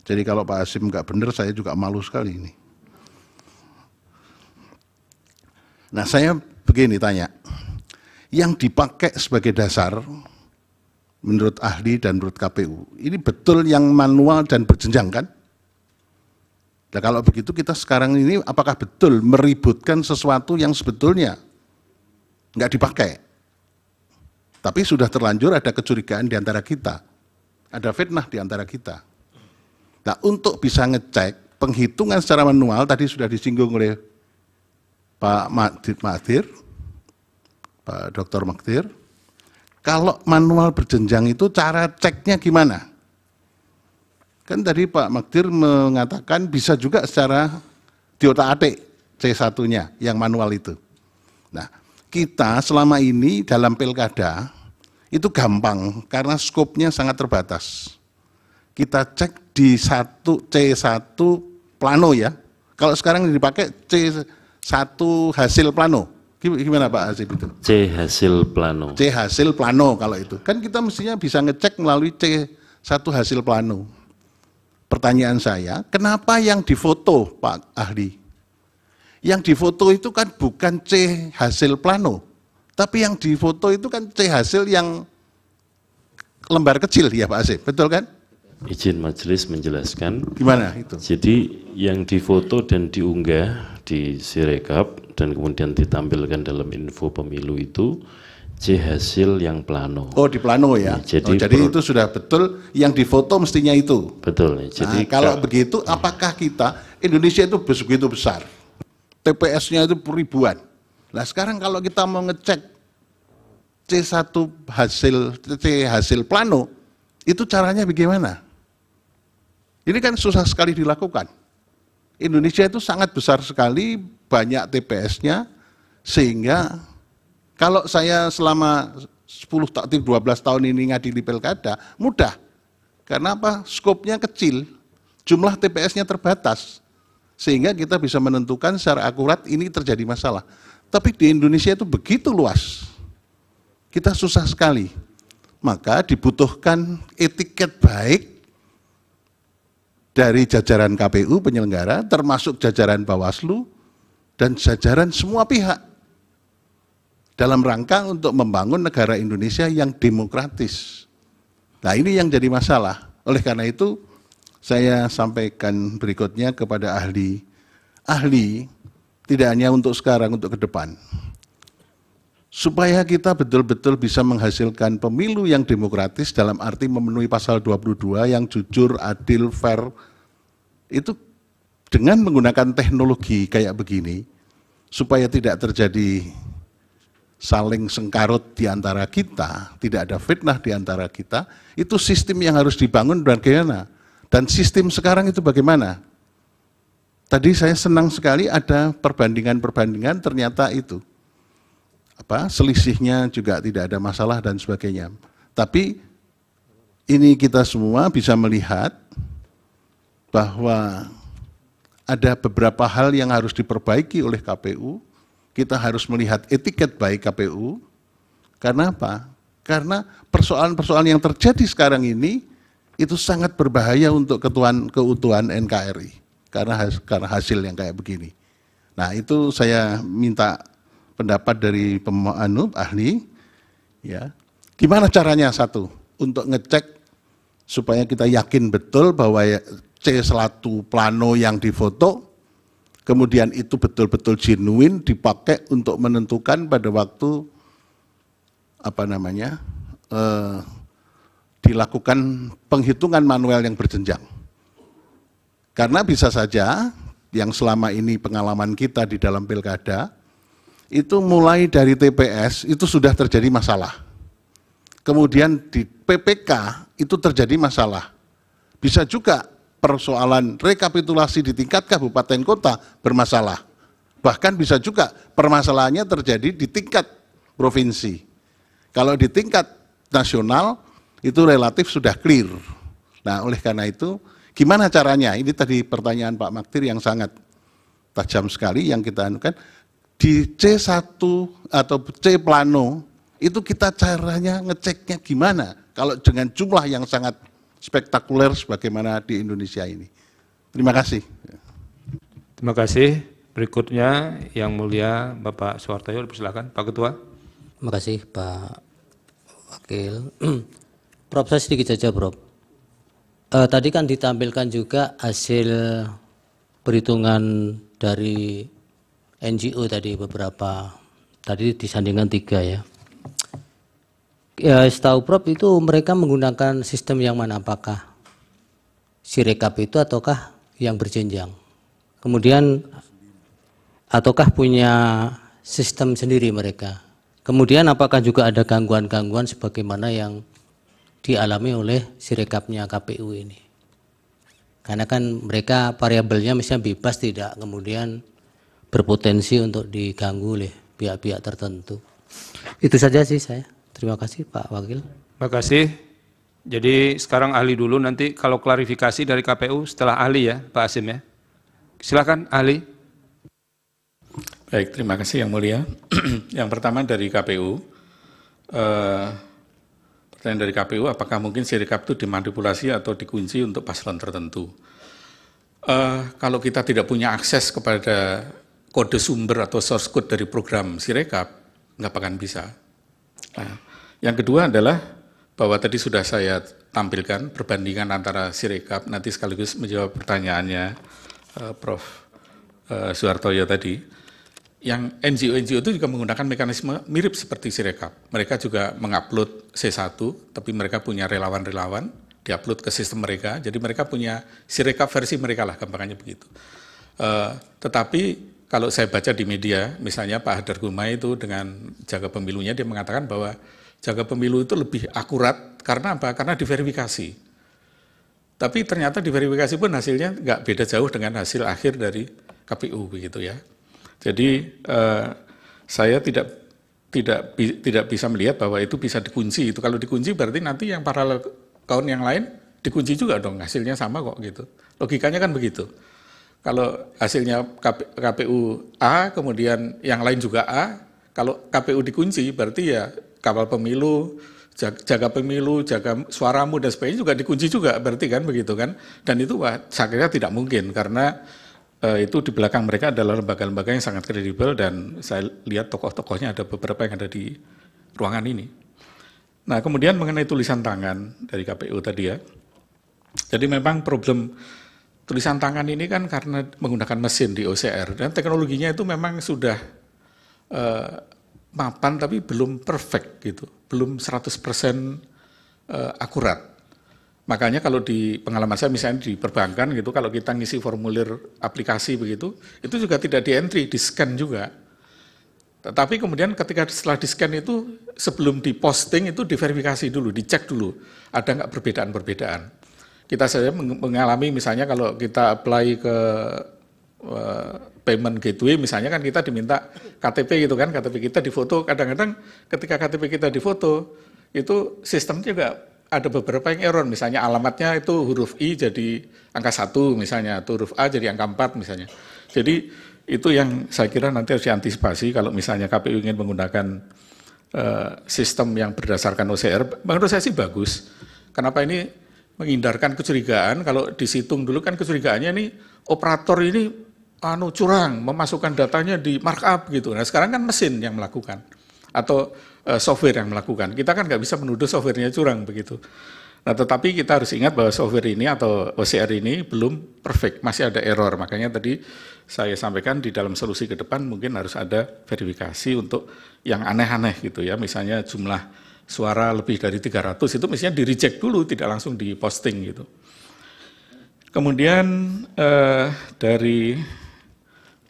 Jadi kalau Pak Asim nggak benar saya juga malu sekali ini. Nah saya begini tanya, yang dipakai sebagai dasar menurut ahli dan menurut KPU. Ini betul yang manual dan berjenjang kan? Nah kalau begitu kita sekarang ini apakah betul meributkan sesuatu yang sebetulnya nggak dipakai? Tapi sudah terlanjur ada kecurigaan di antara kita. Ada fitnah di antara kita. Nah untuk bisa ngecek penghitungan secara manual tadi sudah disinggung oleh Pak Mahathir, Pak Dr. Makdir, kalau manual berjenjang itu cara ceknya gimana? Kan tadi Pak Magdir mengatakan bisa juga secara diotak-atik C1-nya yang manual itu. Nah, kita selama ini dalam pilkada itu gampang karena skopnya sangat terbatas. Kita cek di satu C1 plano ya. Kalau sekarang dipakai C1 hasil plano Gimana Pak Hasib itu? C hasil plano. C hasil plano kalau itu. Kan kita mestinya bisa ngecek melalui C satu hasil plano. Pertanyaan saya, kenapa yang difoto Pak Ahli? Yang difoto itu kan bukan C hasil plano, tapi yang difoto itu kan C hasil yang lembar kecil ya Pak Asep, betul kan? izin majelis menjelaskan. Gimana itu? Jadi yang difoto dan diunggah di Sirekap dan kemudian ditampilkan dalam info pemilu itu C hasil yang plano. Oh di plano ya. Nah, jadi, oh, jadi itu sudah betul yang difoto mestinya itu. Betul. Nah, jadi nah, kalau begitu hmm. apakah kita Indonesia itu begitu besar? TPS-nya itu ribuan. Nah sekarang kalau kita mau ngecek C1 hasil C hasil plano itu caranya bagaimana? Ini kan susah sekali dilakukan. Indonesia itu sangat besar sekali, banyak TPS-nya, sehingga kalau saya selama 10 tahun, 12 tahun ini ngadili pilkada, mudah. Karena apa? Skopnya kecil, jumlah TPS-nya terbatas. Sehingga kita bisa menentukan secara akurat ini terjadi masalah. Tapi di Indonesia itu begitu luas. Kita susah sekali. Maka dibutuhkan etiket baik dari jajaran KPU penyelenggara, termasuk jajaran Bawaslu, dan jajaran semua pihak dalam rangka untuk membangun negara Indonesia yang demokratis. Nah ini yang jadi masalah. Oleh karena itu saya sampaikan berikutnya kepada ahli. Ahli tidak hanya untuk sekarang, untuk ke depan supaya kita betul-betul bisa menghasilkan pemilu yang demokratis dalam arti memenuhi pasal 22 yang jujur, adil, fair. Itu dengan menggunakan teknologi kayak begini supaya tidak terjadi saling sengkarut di antara kita, tidak ada fitnah di antara kita, itu sistem yang harus dibangun dan bagaimana? Dan sistem sekarang itu bagaimana? Tadi saya senang sekali ada perbandingan-perbandingan ternyata itu apa selisihnya juga tidak ada masalah dan sebagainya. Tapi ini kita semua bisa melihat bahwa ada beberapa hal yang harus diperbaiki oleh KPU. Kita harus melihat etiket baik KPU. Karena apa? Karena persoalan-persoalan yang terjadi sekarang ini itu sangat berbahaya untuk ketuan, keutuhan NKRI karena karena hasil yang kayak begini. Nah, itu saya minta pendapat dari pemohon anu, ahli ya gimana caranya satu untuk ngecek supaya kita yakin betul bahwa ya, C selatu plano yang difoto kemudian itu betul-betul genuine dipakai untuk menentukan pada waktu apa namanya eh, dilakukan penghitungan manual yang berjenjang karena bisa saja yang selama ini pengalaman kita di dalam pilkada itu mulai dari TPS itu sudah terjadi masalah. Kemudian di PPK itu terjadi masalah. Bisa juga persoalan rekapitulasi di tingkat kabupaten kota bermasalah. Bahkan bisa juga permasalahannya terjadi di tingkat provinsi. Kalau di tingkat nasional itu relatif sudah clear. Nah, oleh karena itu, gimana caranya? Ini tadi pertanyaan Pak Maktir yang sangat tajam sekali yang kita anukan di C1 atau C plano itu kita caranya ngeceknya gimana kalau dengan jumlah yang sangat spektakuler sebagaimana di Indonesia ini. Terima kasih. Terima kasih. Berikutnya yang mulia Bapak Suwartoyo, silakan Pak Ketua. Terima kasih Pak Wakil. <clears throat> Prof, saya sedikit saja Prof. E, tadi kan ditampilkan juga hasil perhitungan dari NGO tadi beberapa tadi disandingkan tiga ya. Ya, setahu Prof itu mereka menggunakan sistem yang mana? Apakah sirekap itu ataukah yang berjenjang? Kemudian ataukah punya sistem sendiri mereka? Kemudian apakah juga ada gangguan-gangguan sebagaimana yang dialami oleh sirekapnya KPU ini? Karena kan mereka variabelnya misalnya bebas tidak kemudian berpotensi untuk diganggu oleh pihak-pihak tertentu. Itu saja sih saya. Terima kasih Pak Wakil. Terima kasih. Jadi sekarang ahli dulu nanti kalau klarifikasi dari KPU setelah ahli ya Pak Asim ya. Silakan ahli. Baik, terima kasih Yang Mulia. <clears throat> yang pertama dari KPU. Eh, pertanyaan dari KPU, apakah mungkin sirikap itu dimanipulasi atau dikunci untuk paslon tertentu? Eh, kalau kita tidak punya akses kepada kode sumber atau source code dari program Sirekap, nggak akan bisa. Nah, yang kedua adalah bahwa tadi sudah saya tampilkan perbandingan antara Sirekap, nanti sekaligus menjawab pertanyaannya uh, Prof. Uh, eh, Suhartoyo tadi. Yang NGO-NGO itu juga menggunakan mekanisme mirip seperti Sirekap. Mereka juga mengupload C1, tapi mereka punya relawan-relawan, diupload ke sistem mereka, jadi mereka punya Sirekap versi mereka lah, gampangnya begitu. Uh, tetapi kalau saya baca di media, misalnya Pak Hadar Gumai itu dengan jaga pemilunya dia mengatakan bahwa jaga pemilu itu lebih akurat karena apa? Karena diverifikasi. Tapi ternyata diverifikasi pun hasilnya nggak beda jauh dengan hasil akhir dari KPU begitu ya. Jadi eh, saya tidak tidak bi, tidak bisa melihat bahwa itu bisa dikunci. Itu kalau dikunci berarti nanti yang paralel kawan yang lain dikunci juga dong hasilnya sama kok gitu. Logikanya kan begitu. Kalau hasilnya KPU A, kemudian yang lain juga A, kalau KPU dikunci berarti ya kawal pemilu, jaga pemilu, jaga suaramu dan sebagainya juga dikunci juga berarti kan begitu kan. Dan itu wah, saya kira tidak mungkin karena eh, itu di belakang mereka adalah lembaga-lembaga yang sangat kredibel dan saya lihat tokoh-tokohnya ada beberapa yang ada di ruangan ini. Nah kemudian mengenai tulisan tangan dari KPU tadi ya. Jadi memang problem tulisan tangan ini kan karena menggunakan mesin di OCR dan teknologinya itu memang sudah uh, mapan tapi belum perfect gitu, belum 100% uh, eh, akurat. Makanya kalau di pengalaman saya misalnya di perbankan gitu, kalau kita ngisi formulir aplikasi begitu, itu juga tidak di entry, di scan juga. Tetapi kemudian ketika setelah di scan itu sebelum diposting itu diverifikasi dulu, dicek dulu ada nggak perbedaan-perbedaan kita saja mengalami misalnya kalau kita apply ke uh, payment gateway misalnya kan kita diminta KTP gitu kan KTP kita difoto kadang-kadang ketika KTP kita difoto itu sistem juga ada beberapa yang error misalnya alamatnya itu huruf I jadi angka satu misalnya atau huruf A jadi angka 4 misalnya jadi itu yang saya kira nanti harus diantisipasi kalau misalnya KPU ingin menggunakan uh, sistem yang berdasarkan OCR menurut saya sih bagus kenapa ini menghindarkan kecurigaan. Kalau disitung dulu kan kecurigaannya ini operator ini anu curang memasukkan datanya di markup gitu. Nah sekarang kan mesin yang melakukan atau e, software yang melakukan. Kita kan nggak bisa menuduh softwarenya curang begitu. Nah tetapi kita harus ingat bahwa software ini atau OCR ini belum perfect, masih ada error. Makanya tadi saya sampaikan di dalam solusi ke depan mungkin harus ada verifikasi untuk yang aneh-aneh gitu ya. Misalnya jumlah suara lebih dari 300 itu mestinya di reject dulu tidak langsung diposting gitu. Kemudian eh, dari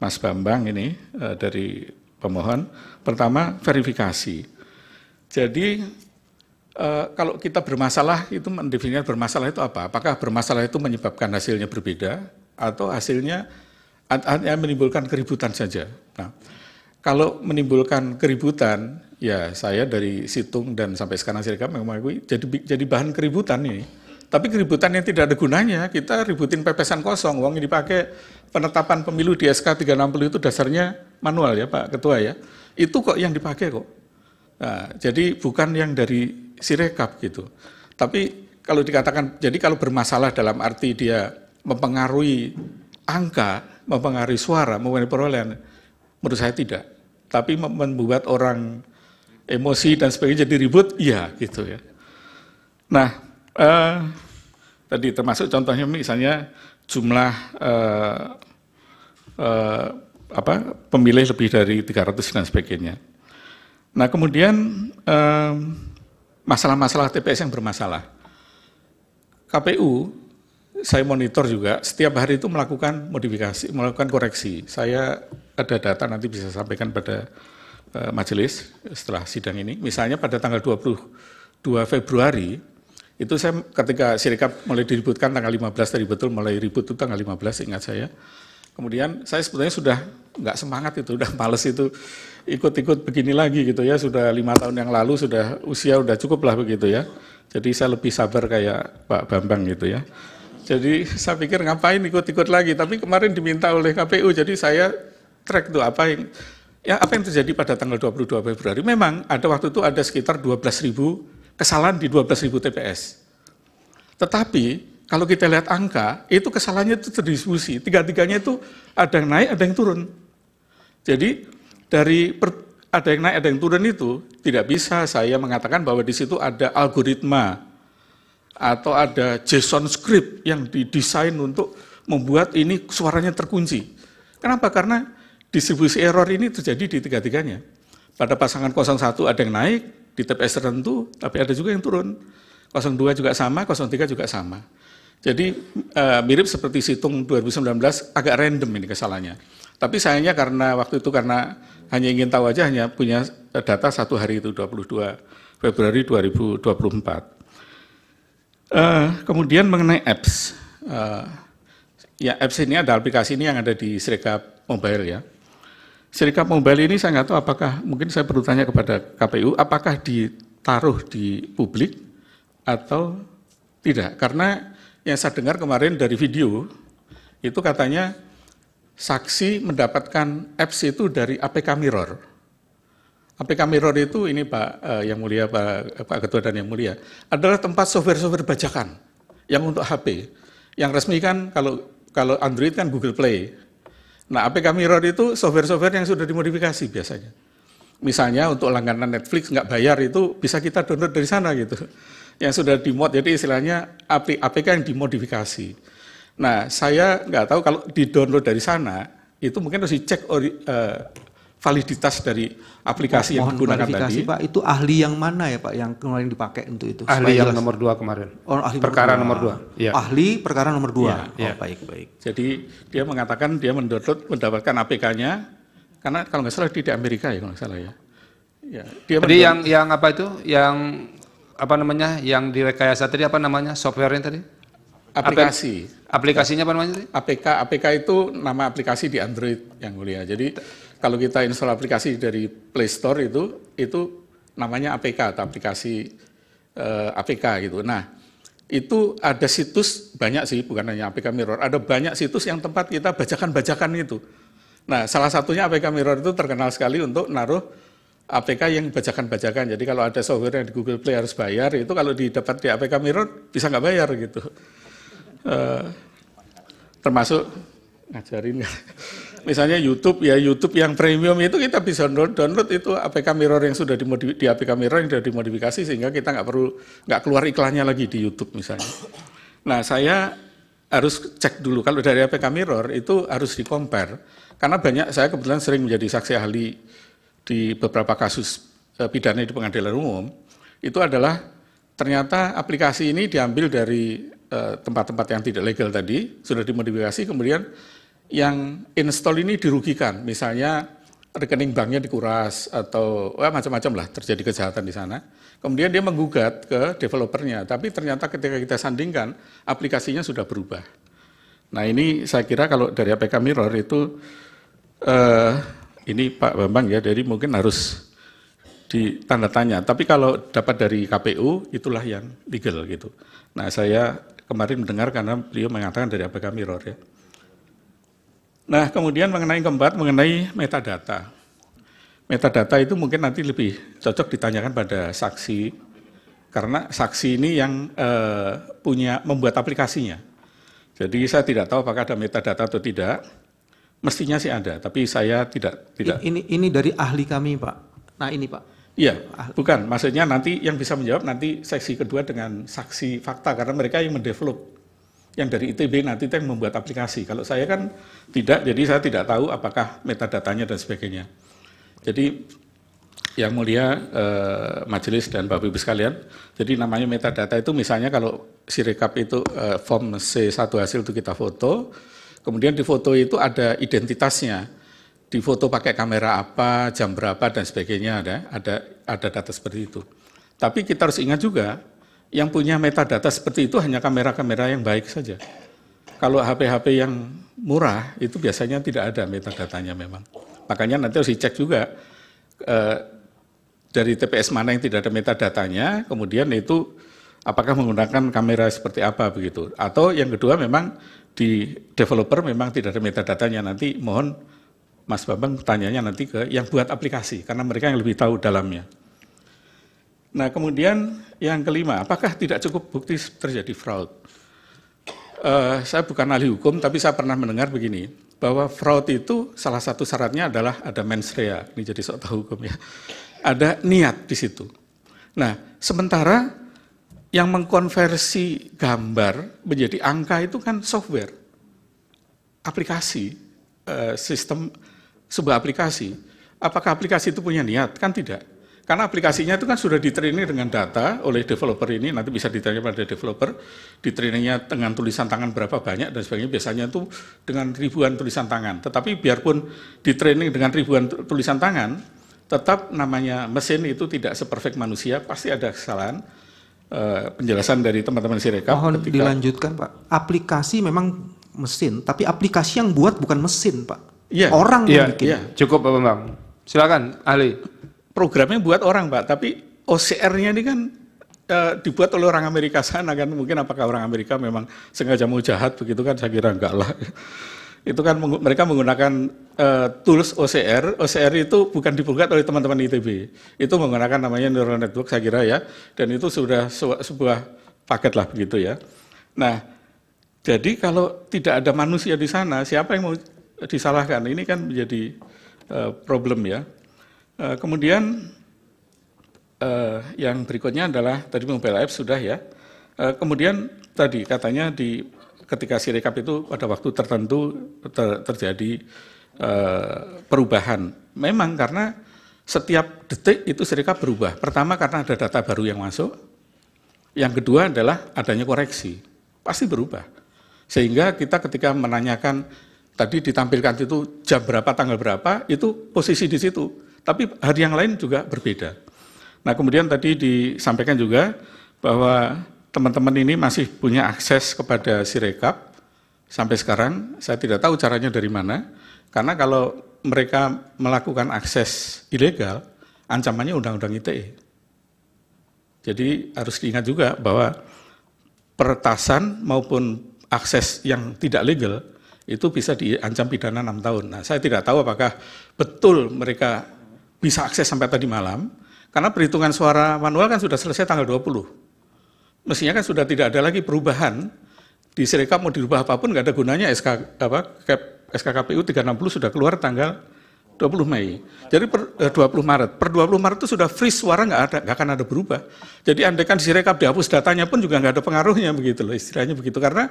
Mas Bambang ini eh, dari pemohon pertama verifikasi. Jadi eh, kalau kita bermasalah itu mendefinisikan bermasalah itu apa? Apakah bermasalah itu menyebabkan hasilnya berbeda atau hasilnya hanya menimbulkan keributan saja? Nah, kalau menimbulkan keributan Ya, saya dari Situng dan sampai sekarang Sirkap memang aku jadi jadi bahan keributan nih. Tapi keributan yang tidak ada gunanya, kita ributin pepesan kosong, uang yang dipakai penetapan pemilu di SK 360 itu dasarnya manual ya Pak Ketua ya. Itu kok yang dipakai kok. Nah, jadi bukan yang dari Sirekap gitu. Tapi kalau dikatakan, jadi kalau bermasalah dalam arti dia mempengaruhi angka, mempengaruhi suara, mempengaruhi perolehan, menurut saya tidak. Tapi membuat orang emosi dan sebagainya jadi ribut, iya gitu ya. Nah, eh, tadi termasuk contohnya misalnya jumlah eh, eh, apa pemilih lebih dari 300 dan sebagainya. Nah, kemudian eh, masalah-masalah TPS yang bermasalah. KPU saya monitor juga setiap hari itu melakukan modifikasi, melakukan koreksi. Saya ada data nanti bisa sampaikan pada Eh, majelis setelah sidang ini. Misalnya pada tanggal 22 Februari, itu saya ketika sirikap mulai diributkan tanggal 15 tadi betul mulai ribut itu tanggal 15 ingat saya. Kemudian saya sebetulnya sudah nggak semangat itu, udah males itu ikut-ikut begini lagi gitu ya. Sudah lima tahun yang lalu sudah usia udah cukup lah begitu ya. Jadi saya lebih sabar kayak Pak Bambang gitu ya. Jadi saya pikir ngapain ikut-ikut lagi. Tapi kemarin diminta oleh KPU, jadi saya track tuh apa yang Ya, apa yang terjadi pada tanggal 22 Februari? Memang ada waktu itu ada sekitar 12.000 kesalahan di 12.000 TPS. Tetapi kalau kita lihat angka, itu kesalahannya itu terdistribusi. Tiga-tiganya itu ada yang naik, ada yang turun. Jadi dari per, ada yang naik, ada yang turun itu tidak bisa saya mengatakan bahwa di situ ada algoritma atau ada JSON script yang didesain untuk membuat ini suaranya terkunci. Kenapa? Karena distribusi error ini terjadi di tiga-tiganya. Pada pasangan 01 ada yang naik di TPS tertentu, tapi ada juga yang turun. 02 juga sama, 03 juga sama. Jadi eh, mirip seperti situng 2019, agak random ini kesalahannya. Tapi sayangnya karena waktu itu karena hanya ingin tahu aja hanya punya eh, data satu hari itu 22 Februari 2024. Uh, eh, kemudian mengenai apps, uh, ya apps ini ada aplikasi ini yang ada di Srekap Mobile ya. Serikat Mobile ini saya nggak tahu apakah, mungkin saya perlu tanya kepada KPU, apakah ditaruh di publik atau tidak? Karena yang saya dengar kemarin dari video, itu katanya saksi mendapatkan apps itu dari APK Mirror. APK Mirror itu ini Pak eh, yang mulia Pak, eh, Pak Ketua dan yang mulia adalah tempat software-software bajakan yang untuk HP. Yang resmi kan kalau kalau Android kan Google Play, Nah, APK Mirror itu software-software yang sudah dimodifikasi biasanya. Misalnya untuk langganan Netflix nggak bayar itu bisa kita download dari sana gitu. Yang sudah dimod, jadi istilahnya APK yang dimodifikasi. Nah, saya nggak tahu kalau di-download dari sana, itu mungkin harus dicek ori, uh, validitas dari aplikasi Mohon yang digunakan tadi. Pak, itu ahli yang mana ya Pak yang kemarin dipakai untuk itu? Ahli yang jelas. nomor dua kemarin. Oh, ahli perkara nomor dua. Ya. Ahli perkara nomor dua. Ya, oh, ya. baik baik. Jadi dia mengatakan dia mendownload mendapatkan APK-nya karena kalau nggak salah di Amerika ya kalau nggak salah ya. Ya, dia Jadi yang yang apa itu yang apa namanya yang direkayasa tadi apa namanya software softwarenya tadi? Aplikasi. Aplikasinya apa namanya? Tadi? APK. APK itu nama aplikasi di Android yang mulia. Jadi kalau kita install aplikasi dari Play Store itu itu namanya APK atau aplikasi eh, APK gitu. Nah, itu ada situs banyak sih bukan hanya APK Mirror, ada banyak situs yang tempat kita bajakan-bajakan itu. Nah, salah satunya APK Mirror itu terkenal sekali untuk naruh APK yang bajakan-bajakan. Jadi kalau ada software yang di Google Play harus bayar, itu kalau didapat di APK Mirror bisa nggak bayar gitu. Eh, termasuk ngajarin <laughs> misalnya YouTube ya YouTube yang premium itu kita bisa download, download itu APK Mirror yang sudah dimodifikasi, di APK Mirror yang sudah dimodifikasi sehingga kita nggak perlu nggak keluar iklannya lagi di YouTube misalnya. Nah saya harus cek dulu kalau dari APK Mirror itu harus di compare karena banyak saya kebetulan sering menjadi saksi ahli di beberapa kasus eh, pidana di pengadilan umum itu adalah ternyata aplikasi ini diambil dari eh, tempat-tempat yang tidak legal tadi sudah dimodifikasi kemudian yang install ini dirugikan. Misalnya rekening banknya dikuras atau eh, macam-macam lah terjadi kejahatan di sana. Kemudian dia menggugat ke developernya, tapi ternyata ketika kita sandingkan aplikasinya sudah berubah. Nah ini saya kira kalau dari APK Mirror itu eh, ini Pak Bambang ya, dari mungkin harus ditanda tanya. Tapi kalau dapat dari KPU itulah yang legal gitu. Nah saya kemarin mendengar karena beliau mengatakan dari APK Mirror ya. Nah, kemudian mengenai keempat, mengenai metadata. Metadata itu mungkin nanti lebih cocok ditanyakan pada saksi, karena saksi ini yang eh, punya membuat aplikasinya. Jadi saya tidak tahu apakah ada metadata atau tidak. Mestinya sih ada, tapi saya tidak tidak. Ini ini dari ahli kami, Pak. Nah, ini Pak. Iya, ah. bukan. Maksudnya nanti yang bisa menjawab nanti seksi kedua dengan saksi fakta karena mereka yang mendevelop yang dari ITB nanti yang membuat aplikasi. Kalau saya kan tidak, jadi saya tidak tahu apakah metadatanya dan sebagainya. Jadi yang mulia eh, majelis dan Bapak Ibu sekalian, jadi namanya metadata itu misalnya kalau si rekap itu eh, form C1 hasil itu kita foto, kemudian di foto itu ada identitasnya, di foto pakai kamera apa, jam berapa dan sebagainya ada, ada ada data seperti itu. Tapi kita harus ingat juga yang punya metadata seperti itu hanya kamera-kamera yang baik saja. Kalau HP-HP yang murah itu biasanya tidak ada metadatanya memang. Makanya nanti harus dicek juga eh, dari TPS mana yang tidak ada metadatanya, kemudian itu apakah menggunakan kamera seperti apa begitu. Atau yang kedua memang di developer memang tidak ada metadatanya, nanti mohon Mas Bambang tanyanya nanti ke yang buat aplikasi, karena mereka yang lebih tahu dalamnya. Nah kemudian yang kelima, apakah tidak cukup bukti terjadi fraud? Uh, saya bukan ahli hukum, tapi saya pernah mendengar begini, bahwa fraud itu salah satu syaratnya adalah ada mens rea, ini jadi sok tahu hukum ya, ada niat di situ. Nah, sementara yang mengkonversi gambar menjadi angka itu kan software, aplikasi, uh, sistem sebuah aplikasi. Apakah aplikasi itu punya niat? Kan tidak. Karena aplikasinya itu kan sudah ditraining dengan data oleh developer ini, nanti bisa ditanya pada developer, ditrainingnya dengan tulisan tangan berapa banyak dan sebagainya, biasanya itu dengan ribuan tulisan tangan. Tetapi biarpun ditraining dengan ribuan tulisan tangan, tetap namanya mesin itu tidak seperfect manusia, pasti ada kesalahan. E, penjelasan dari teman-teman si Sirekap. Mohon ketika... dilanjutkan Pak. Aplikasi memang mesin, tapi aplikasi yang buat bukan mesin Pak. Iya. Orang ya, yang bikin. Ya. Cukup Pak Bambang. Silakan Ali programnya buat orang Pak, tapi OCR-nya ini kan e, dibuat oleh orang Amerika sana kan, mungkin apakah orang Amerika memang sengaja mau jahat begitu kan, saya kira enggak lah. Itu kan meng, mereka menggunakan e, tools OCR, OCR itu bukan dibuat oleh teman-teman ITB, itu menggunakan namanya neural network saya kira ya, dan itu sudah sebuah paket lah begitu ya. Nah, jadi kalau tidak ada manusia di sana, siapa yang mau disalahkan? Ini kan menjadi eh, problem ya. Eh, kemudian eh, yang berikutnya adalah tadi mobile apps sudah ya. Eh, kemudian tadi katanya di ketika sirekap itu pada waktu tertentu ter, terjadi uh, perubahan. Memang karena setiap detik itu sirekap berubah. Pertama karena ada data baru yang masuk. Yang kedua adalah adanya koreksi. Pasti berubah. Sehingga kita ketika menanyakan tadi ditampilkan itu jam berapa tanggal berapa itu posisi di situ tapi hari yang lain juga berbeda. Nah kemudian tadi disampaikan juga bahwa teman-teman ini masih punya akses kepada Sirekap sampai sekarang. Saya tidak tahu caranya dari mana. Karena kalau mereka melakukan akses ilegal, ancamannya Undang-Undang ITE. Jadi harus diingat juga bahwa peretasan maupun akses yang tidak legal itu bisa diancam pidana 6 tahun. Nah, saya tidak tahu apakah betul mereka bisa akses sampai tadi malam, karena perhitungan suara manual kan sudah selesai tanggal 20. Mestinya kan sudah tidak ada lagi perubahan, di Sirekap mau dirubah apapun nggak ada gunanya SK, apa, SKKPU 360 sudah keluar tanggal 20 Mei. Jadi per eh, 20 Maret. Per 20 Maret itu sudah freeze suara nggak ada, nggak akan ada berubah. Jadi andai andaikan Sirekap dihapus datanya pun juga nggak ada pengaruhnya begitu loh istilahnya begitu. Karena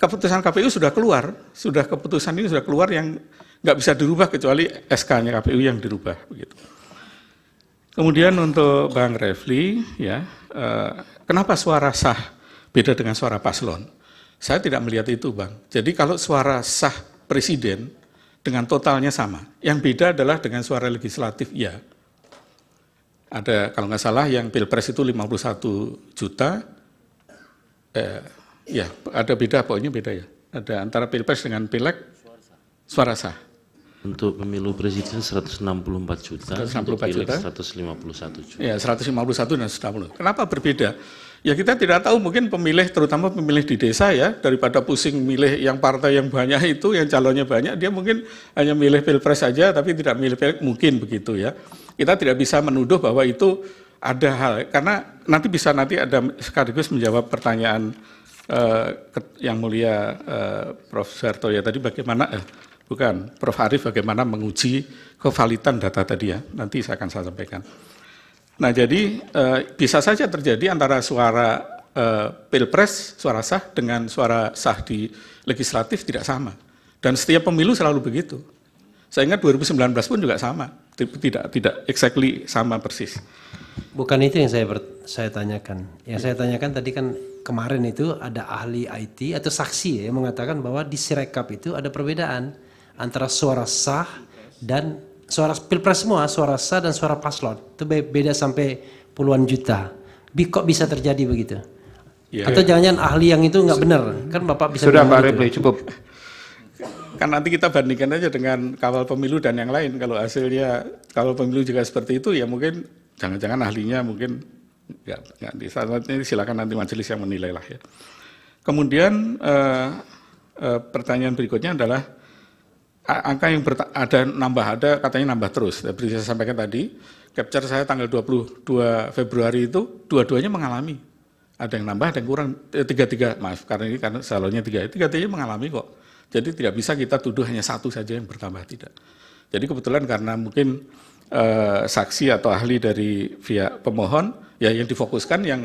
keputusan KPU sudah keluar, sudah keputusan ini sudah keluar yang nggak bisa dirubah kecuali SK-nya KPU yang dirubah begitu. Kemudian untuk Bang Refli, ya, eh, kenapa suara sah beda dengan suara paslon? Saya tidak melihat itu, Bang. Jadi kalau suara sah presiden dengan totalnya sama, yang beda adalah dengan suara legislatif, ya. Ada kalau nggak salah yang pilpres itu 51 juta, eh, ya ada beda, pokoknya beda ya. Ada antara pilpres dengan pileg suara sah. Untuk pemilu presiden 164 juta, 164 untuk satu juta. 151 juta. Ya, 151 dan 160. Kenapa berbeda? Ya kita tidak tahu mungkin pemilih terutama pemilih di desa ya daripada pusing milih yang partai yang banyak itu yang calonnya banyak dia mungkin hanya milih pilpres saja tapi tidak milih pileg mungkin begitu ya. Kita tidak bisa menuduh bahwa itu ada hal karena nanti bisa nanti ada sekaligus menjawab pertanyaan uh, yang mulia eh, Prof. Sarto ya tadi bagaimana eh, Bukan, Prof. Harif bagaimana menguji kevalitan data tadi ya, nanti saya akan saya sampaikan. Nah jadi e, bisa saja terjadi antara suara e, pilpres, suara sah, dengan suara sah di legislatif tidak sama. Dan setiap pemilu selalu begitu. Saya ingat 2019 pun juga sama, tidak tidak exactly sama persis. Bukan itu yang saya ber, saya tanyakan. Yang saya tanyakan tadi kan kemarin itu ada ahli IT atau saksi ya yang mengatakan bahwa di Sirekap itu ada perbedaan antara suara sah dan suara pilpres semua suara sah dan suara paslon itu beda sampai puluhan juta kok bisa terjadi begitu yeah. atau jangan-jangan ahli yang itu nggak benar kan bapak bisa sudah pak gitu. cukup <laughs> kan nanti kita bandingkan aja dengan kawal pemilu dan yang lain kalau hasilnya kalau pemilu juga seperti itu ya mungkin jangan-jangan ahlinya mungkin nggak di ini silakan nanti majelis yang menilai lah ya kemudian eh, eh, pertanyaan berikutnya adalah angka yang ada nambah ada katanya nambah terus. Seperti saya sampaikan tadi, capture saya tanggal 22 Februari itu dua-duanya mengalami. Ada yang nambah, ada yang kurang. Eh, tiga-tiga, maaf, karena ini karena salonnya tiga. Tiga-tiganya mengalami kok. Jadi tidak bisa kita tuduh hanya satu saja yang bertambah, tidak. Jadi kebetulan karena mungkin eh, saksi atau ahli dari pihak pemohon, ya yang difokuskan yang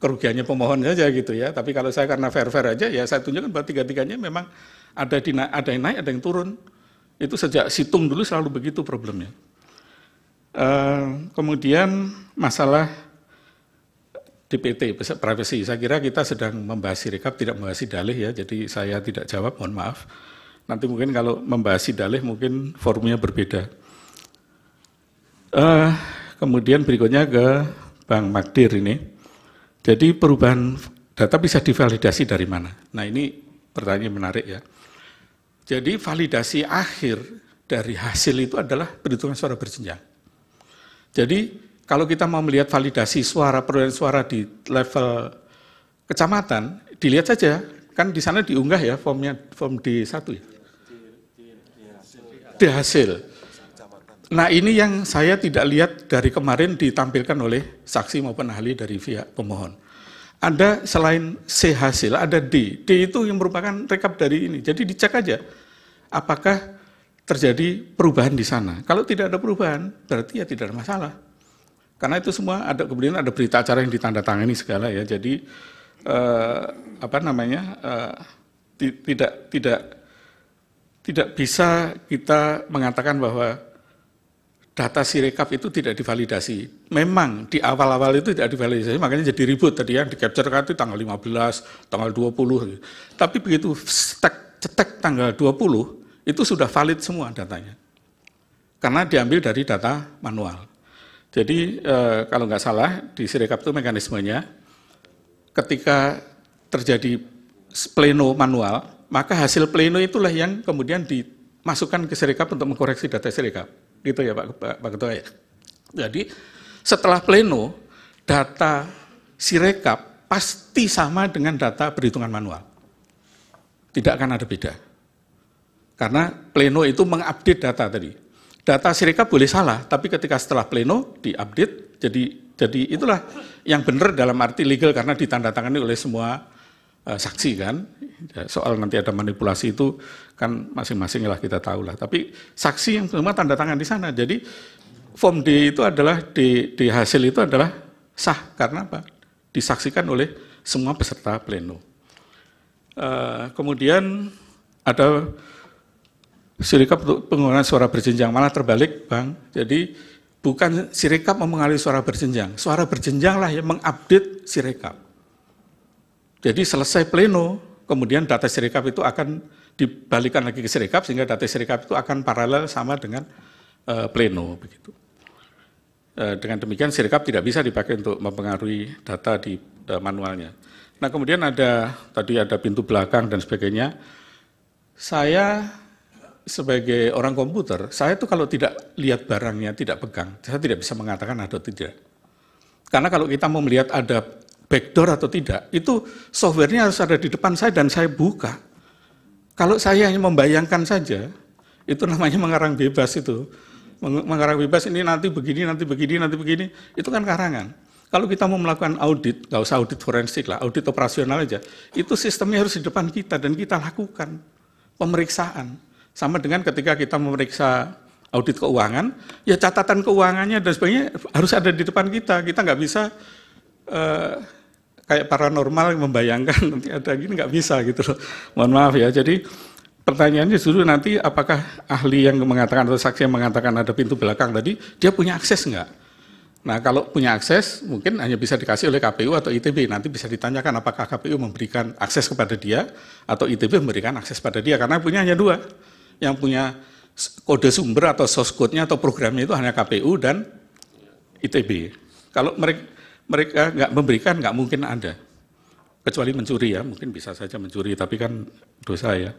kerugiannya pemohon saja gitu ya. Tapi kalau saya karena fair-fair aja, ya saya tunjukkan bahwa tiga-tiganya memang ada, di, ada yang naik, ada yang turun itu sejak situng dulu selalu begitu problemnya. Uh, kemudian masalah DPT, privasi. Saya kira kita sedang membahas rekap, tidak membahas dalih ya, jadi saya tidak jawab, mohon maaf. Nanti mungkin kalau membahas dalih mungkin forumnya berbeda. Uh, kemudian berikutnya ke Bang Magdir ini. Jadi perubahan data bisa divalidasi dari mana? Nah ini pertanyaan menarik ya. Jadi validasi akhir dari hasil itu adalah perhitungan suara berjenjang. Jadi kalau kita mau melihat validasi suara perolehan suara di level kecamatan, dilihat saja kan di sana diunggah ya formnya form D1 ya. Di hasil. Nah ini yang saya tidak lihat dari kemarin ditampilkan oleh saksi maupun ahli dari pihak pemohon ada selain C hasil, ada D. D itu yang merupakan rekap dari ini. Jadi dicek aja apakah terjadi perubahan di sana. Kalau tidak ada perubahan, berarti ya tidak ada masalah. Karena itu semua ada kemudian ada berita acara yang ditandatangani segala ya. Jadi eh, apa namanya eh, tidak tidak tidak bisa kita mengatakan bahwa data sirekap itu tidak divalidasi. Memang di awal-awal itu tidak divalidasi, makanya jadi ribut tadi yang di capture kan itu tanggal 15, tanggal 20. Gitu. Tapi begitu cetek, cetek tanggal 20, itu sudah valid semua datanya. Karena diambil dari data manual. Jadi e, kalau nggak salah di sirekap itu mekanismenya, ketika terjadi pleno manual, maka hasil pleno itulah yang kemudian dimasukkan ke sirekap untuk mengkoreksi data sirekap. Gitu ya Pak, Pak, Pak Ketua ya. Jadi setelah pleno, data sirekap pasti sama dengan data perhitungan manual. Tidak akan ada beda. Karena pleno itu mengupdate data tadi. Data sirekap boleh salah, tapi ketika setelah pleno diupdate, jadi jadi itulah yang benar dalam arti legal karena ditandatangani oleh semua uh, saksi kan. Ya, soal nanti ada manipulasi itu kan masing-masing lah kita tahu lah. Tapi saksi yang semua tanda tangan di sana. Jadi form D itu adalah di, di hasil itu adalah sah karena apa? Disaksikan oleh semua peserta pleno. Uh, kemudian ada sirikap untuk penggunaan suara berjenjang malah terbalik bang jadi bukan sirikap memengalir suara berjenjang suara berjenjang lah yang mengupdate sirikap jadi selesai pleno, kemudian data Sirekap itu akan dibalikan lagi ke Sirekap sehingga data Sirekap itu akan paralel sama dengan uh, pleno begitu. Uh, dengan demikian Sirekap tidak bisa dipakai untuk mempengaruhi data di uh, manualnya. Nah kemudian ada tadi ada pintu belakang dan sebagainya. Saya sebagai orang komputer, saya itu kalau tidak lihat barangnya, tidak pegang, saya tidak bisa mengatakan ada tidak. Karena kalau kita mau melihat ada backdoor atau tidak, itu softwarenya harus ada di depan saya dan saya buka. Kalau saya hanya membayangkan saja, itu namanya mengarang bebas itu. Mengarang bebas ini nanti begini, nanti begini, nanti begini, itu kan karangan. Kalau kita mau melakukan audit, nggak usah audit forensik lah, audit operasional aja, itu sistemnya harus di depan kita dan kita lakukan pemeriksaan. Sama dengan ketika kita memeriksa audit keuangan, ya catatan keuangannya dan sebagainya harus ada di depan kita. Kita nggak bisa uh, kayak paranormal yang membayangkan <laughs> nanti ada gini nggak bisa gitu loh. Mohon maaf ya. Jadi pertanyaannya dulu nanti apakah ahli yang mengatakan atau saksi yang mengatakan ada pintu belakang tadi dia punya akses nggak? Nah kalau punya akses mungkin hanya bisa dikasih oleh KPU atau ITB. Nanti bisa ditanyakan apakah KPU memberikan akses kepada dia atau ITB memberikan akses pada dia karena punya hanya dua. Yang punya kode sumber atau source code-nya atau programnya itu hanya KPU dan ITB. Kalau mereka mereka nggak memberikan nggak mungkin ada. Kecuali mencuri ya, mungkin bisa saja mencuri, tapi kan dosa ya.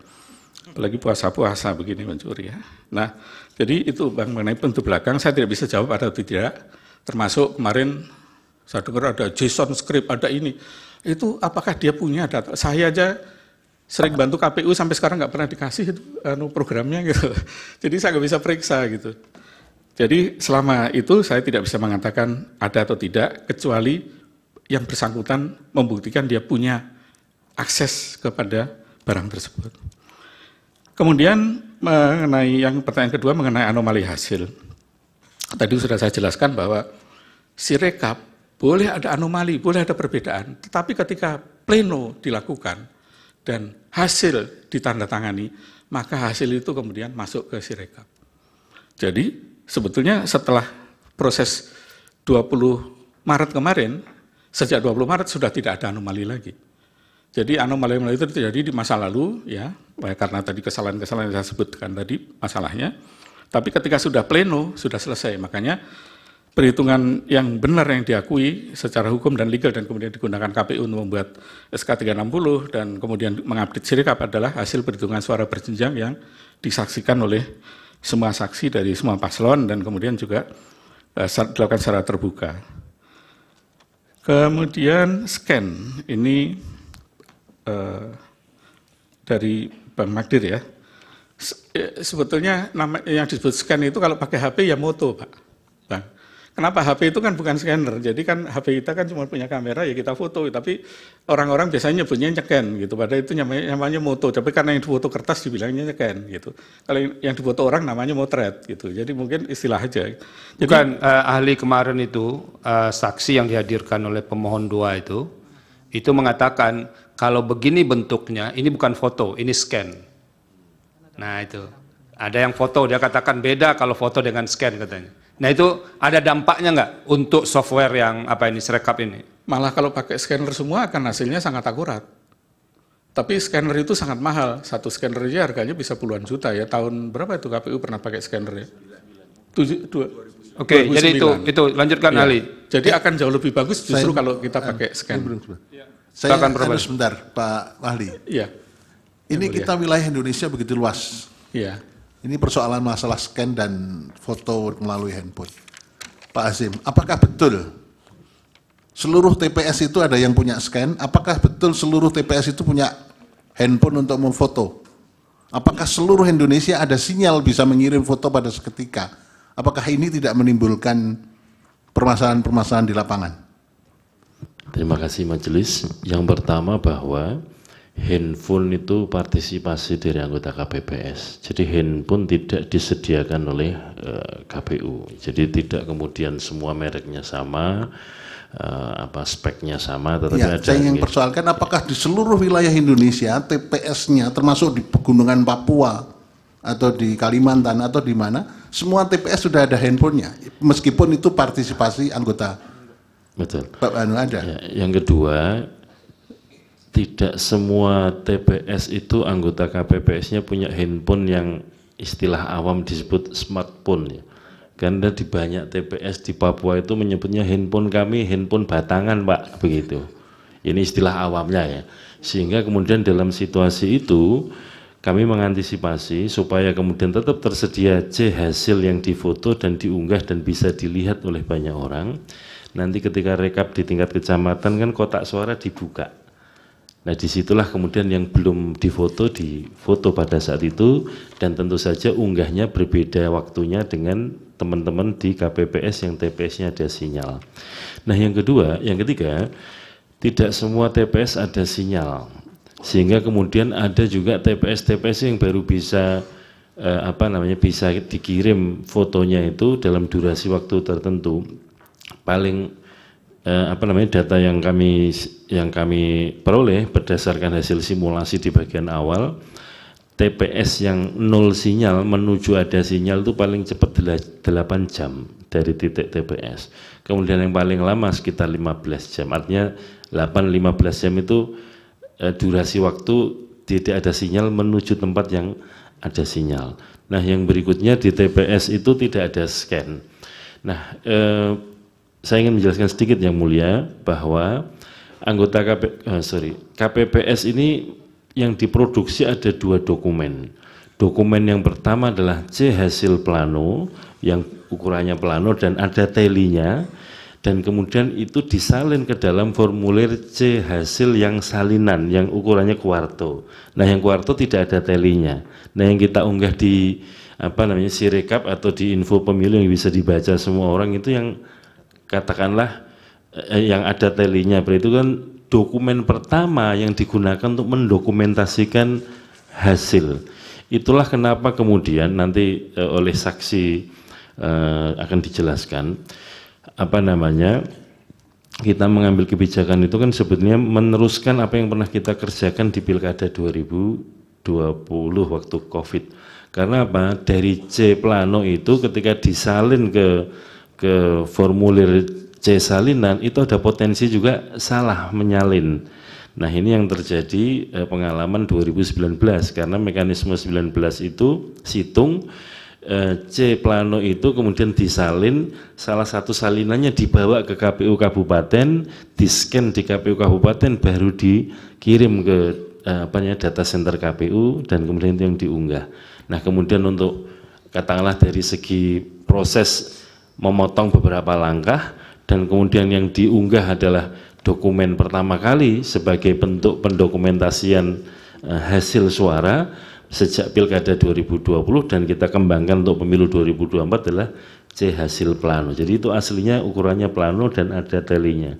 Apalagi puasa-puasa begini mencuri ya. Nah, jadi itu bang mengenai pintu belakang, saya tidak bisa jawab ada atau tidak. Termasuk kemarin saya dengar ada JSON script, ada ini. Itu apakah dia punya data? Saya aja sering bantu KPU sampai sekarang nggak pernah dikasih itu anu programnya gitu. <laughs> Jadi saya nggak bisa periksa gitu. Jadi selama itu saya tidak bisa mengatakan ada atau tidak, kecuali yang bersangkutan membuktikan dia punya akses kepada barang tersebut. Kemudian mengenai yang pertanyaan kedua mengenai anomali hasil. Tadi sudah saya jelaskan bahwa si rekap boleh ada anomali, boleh ada perbedaan, tetapi ketika pleno dilakukan dan hasil ditandatangani, maka hasil itu kemudian masuk ke si rekap. Jadi sebetulnya setelah proses 20 Maret kemarin, sejak 20 Maret sudah tidak ada anomali lagi. Jadi anomali-anomali itu terjadi di masa lalu, ya, karena tadi kesalahan-kesalahan yang saya sebutkan tadi masalahnya. Tapi ketika sudah pleno, sudah selesai, makanya perhitungan yang benar yang diakui secara hukum dan legal dan kemudian digunakan KPU untuk membuat SK 360 dan kemudian mengupdate sirikap adalah hasil perhitungan suara berjenjang yang disaksikan oleh semua saksi dari semua paslon dan kemudian juga uh, dilakukan secara terbuka. Kemudian scan ini uh, dari Bang Magdir ya. Eh, sebetulnya nama yang disebut scan itu kalau pakai HP ya moto, Pak. Bang. Kenapa HP itu kan bukan scanner, jadi kan HP kita kan cuma punya kamera ya kita foto, tapi orang-orang biasanya nyebutnya nyeken gitu, padahal itu namanya, namanya moto, tapi karena yang difoto kertas dibilangnya nyeken gitu. Kalau yang difoto orang namanya motret gitu, jadi mungkin istilah aja. Jadi, bukan uh, ahli kemarin itu uh, saksi yang dihadirkan oleh pemohon dua itu, itu mengatakan kalau begini bentuknya ini bukan foto, ini scan. Nah itu ada yang foto dia katakan beda kalau foto dengan scan katanya. Nah itu ada dampaknya nggak untuk software yang apa ini serekap ini? Malah kalau pakai scanner semua akan hasilnya sangat akurat. Tapi scanner itu sangat mahal. Satu scanner aja harganya bisa puluhan juta ya. Tahun berapa itu KPU pernah pakai scanner ya? Tujuh, dua. Oke, jadi itu itu lanjutkan ya. Ali. Jadi akan jauh lebih bagus justru saya, kalau kita ah, pakai scanner. Iya. Saya, Saya akan harus sebentar Pak Wahli. Iya. Ini ya, kita wilayah Indonesia begitu luas. Iya. Ini persoalan masalah scan dan foto melalui handphone. Pak Azim, apakah betul seluruh TPS itu ada yang punya scan? Apakah betul seluruh TPS itu punya handphone untuk memfoto? Apakah seluruh Indonesia ada sinyal bisa mengirim foto pada seketika? Apakah ini tidak menimbulkan permasalahan-permasalahan di lapangan? Terima kasih majelis. Yang pertama bahwa handphone itu partisipasi dari anggota KPPS. Jadi handphone tidak disediakan oleh uh, eh, KPU. Jadi tidak kemudian semua mereknya sama, uh, apa speknya sama, tetapi ya, ada. Saya ingin gitu. persoalkan apakah di seluruh wilayah Indonesia TPS-nya termasuk di pegunungan Papua atau di Kalimantan atau di mana semua TPS sudah ada handphonenya meskipun itu partisipasi anggota. Betul. Pak Anu ada. Ya, yang kedua tidak semua TPS itu anggota KPPS-nya punya handphone yang istilah awam disebut smartphone ya. Karena di banyak TPS di Papua itu menyebutnya handphone kami handphone batangan pak begitu. Ini istilah awamnya ya. Sehingga kemudian dalam situasi itu kami mengantisipasi supaya kemudian tetap tersedia C hasil yang difoto dan diunggah dan bisa dilihat oleh banyak orang. Nanti ketika rekap di tingkat kecamatan kan kotak suara dibuka Nah disitulah kemudian yang belum difoto difoto pada saat itu dan tentu saja unggahnya berbeda waktunya dengan teman-teman di KPPS yang TPS-nya ada sinyal. Nah yang kedua, yang ketiga, tidak semua TPS ada sinyal sehingga kemudian ada juga TPS-TPS yang baru bisa eh, apa namanya bisa dikirim fotonya itu dalam durasi waktu tertentu paling eh, apa namanya data yang kami yang kami peroleh berdasarkan hasil simulasi di bagian awal TPS yang nol sinyal menuju ada sinyal itu paling cepat 8 jam dari titik TPS kemudian yang paling lama sekitar 15 jam artinya 8-15 jam itu eh, durasi waktu tidak ada sinyal menuju tempat yang ada sinyal nah yang berikutnya di TPS itu tidak ada scan nah eh, saya ingin menjelaskan sedikit yang mulia bahwa anggota KP, uh, eh, sorry, KPPS ini yang diproduksi ada dua dokumen. Dokumen yang pertama adalah C hasil plano yang ukurannya plano dan ada telinya dan kemudian itu disalin ke dalam formulir C hasil yang salinan yang ukurannya kuarto. Nah, yang kuarto tidak ada telinya. Nah, yang kita unggah di apa namanya Sirekap atau di info pemilu yang bisa dibaca semua orang itu yang katakanlah Eh, yang ada telinya berarti itu kan dokumen pertama yang digunakan untuk mendokumentasikan hasil itulah kenapa kemudian nanti eh, oleh saksi eh, akan dijelaskan apa namanya kita mengambil kebijakan itu kan sebetulnya meneruskan apa yang pernah kita kerjakan di pilkada 2020 waktu covid karena apa dari C plano itu ketika disalin ke ke formulir C salinan itu ada potensi juga salah menyalin. Nah ini yang terjadi eh, pengalaman 2019 karena mekanisme 19 itu situng eh, C plano itu kemudian disalin salah satu salinannya dibawa ke KPU kabupaten di scan di KPU kabupaten baru dikirim ke eh, apa ya, data center KPU dan kemudian itu yang diunggah. Nah kemudian untuk katakanlah dari segi proses memotong beberapa langkah dan kemudian yang diunggah adalah dokumen pertama kali sebagai bentuk pendokumentasian eh, hasil suara sejak pilkada 2020 dan kita kembangkan untuk pemilu 2024 adalah C hasil plano. Jadi itu aslinya ukurannya plano dan ada telinya.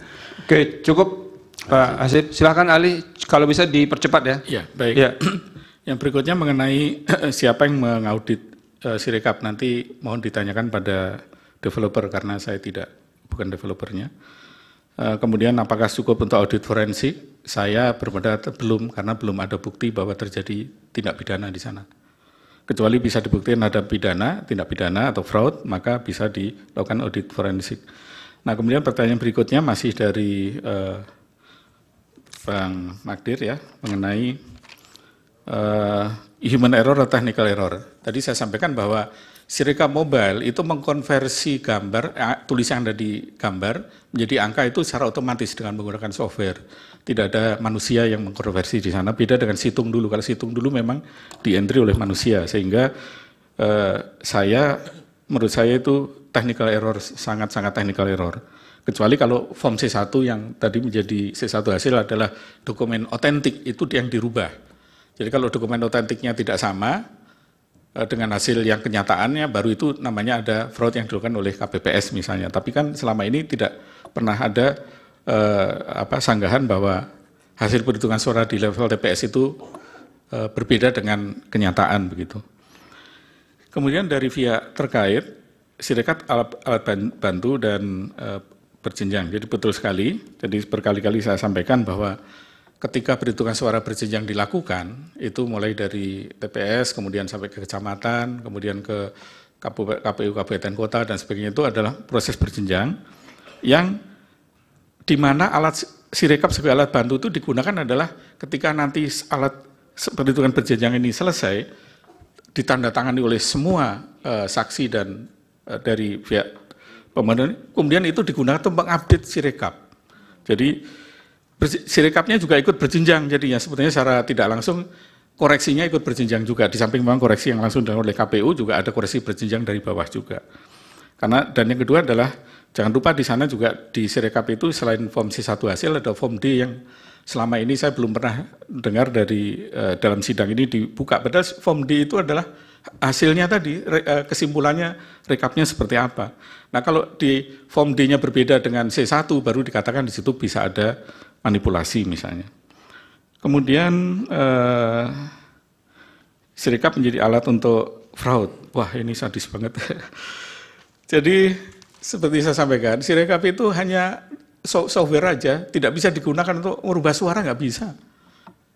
Oke, cukup Pak Hasib, silahkan Ali kalau bisa dipercepat ya. Iya, baik. Ya. <clears throat> Yang berikutnya mengenai eh, siapa yang mengaudit uh, Sirekap nanti mohon ditanyakan pada developer karena saya tidak bukan developernya. Eh, kemudian apakah cukup untuk audit forensik? Saya berpendapat belum karena belum ada bukti bahwa terjadi tindak pidana di sana. Kecuali bisa dibuktikan ada pidana, tindak pidana atau fraud, maka bisa dilakukan audit forensik. Nah kemudian pertanyaan berikutnya masih dari uh, Bang Magdir ya mengenai uh, human error atau technical error. Tadi saya sampaikan bahwa Sirika Mobile itu mengkonversi gambar, eh, tulisan ada di gambar menjadi angka itu secara otomatis dengan menggunakan software. Tidak ada manusia yang mengkonversi di sana. Beda dengan situng dulu. Kalau situng dulu memang di entry oleh manusia. Sehingga eh, saya, menurut saya itu technical error, sangat-sangat technical error. Kecuali kalau form C1 yang tadi menjadi C1 hasil adalah dokumen otentik, itu yang dirubah. Jadi kalau dokumen otentiknya tidak sama, Eh, dengan hasil yang kenyataannya baru itu namanya ada fraud yang dilakukan oleh KPPS misalnya. Tapi kan selama ini tidak pernah ada eh, apa sanggahan bahwa hasil perhitungan suara di level TPS itu eh, berbeda dengan kenyataan begitu. Kemudian dari pihak terkait sirekat alat, alat bantu dan eh, berjenjang. Jadi betul sekali. Jadi berkali-kali saya sampaikan bahwa ketika perhitungan suara berjenjang dilakukan, itu mulai dari TPS, kemudian sampai ke kecamatan, kemudian ke KPU Kabupaten Kota dan sebagainya itu adalah proses berjenjang yang di mana alat sirekap sebagai alat bantu itu digunakan adalah ketika nanti alat perhitungan berjenjang ini selesai ditandatangani oleh semua uh, saksi dan uh, dari pihak pemerintah kemudian itu digunakan untuk mengupdate sirekap. Jadi sirikapnya juga ikut berjenjang jadinya sebetulnya secara tidak langsung koreksinya ikut berjenjang juga di samping memang koreksi yang langsung dilakukan oleh KPU juga ada koreksi berjenjang dari bawah juga karena dan yang kedua adalah jangan lupa di sana juga di sirikap itu selain form C1 hasil ada form D yang selama ini saya belum pernah dengar dari uh, dalam sidang ini dibuka padahal form D itu adalah hasilnya tadi re, uh, kesimpulannya rekapnya seperti apa nah kalau di form D-nya berbeda dengan C1 baru dikatakan di situ bisa ada manipulasi misalnya. Kemudian eh, serikat menjadi alat untuk fraud. Wah ini sadis banget. <laughs> Jadi seperti saya sampaikan, sirekap itu hanya software aja, tidak bisa digunakan untuk merubah suara nggak bisa.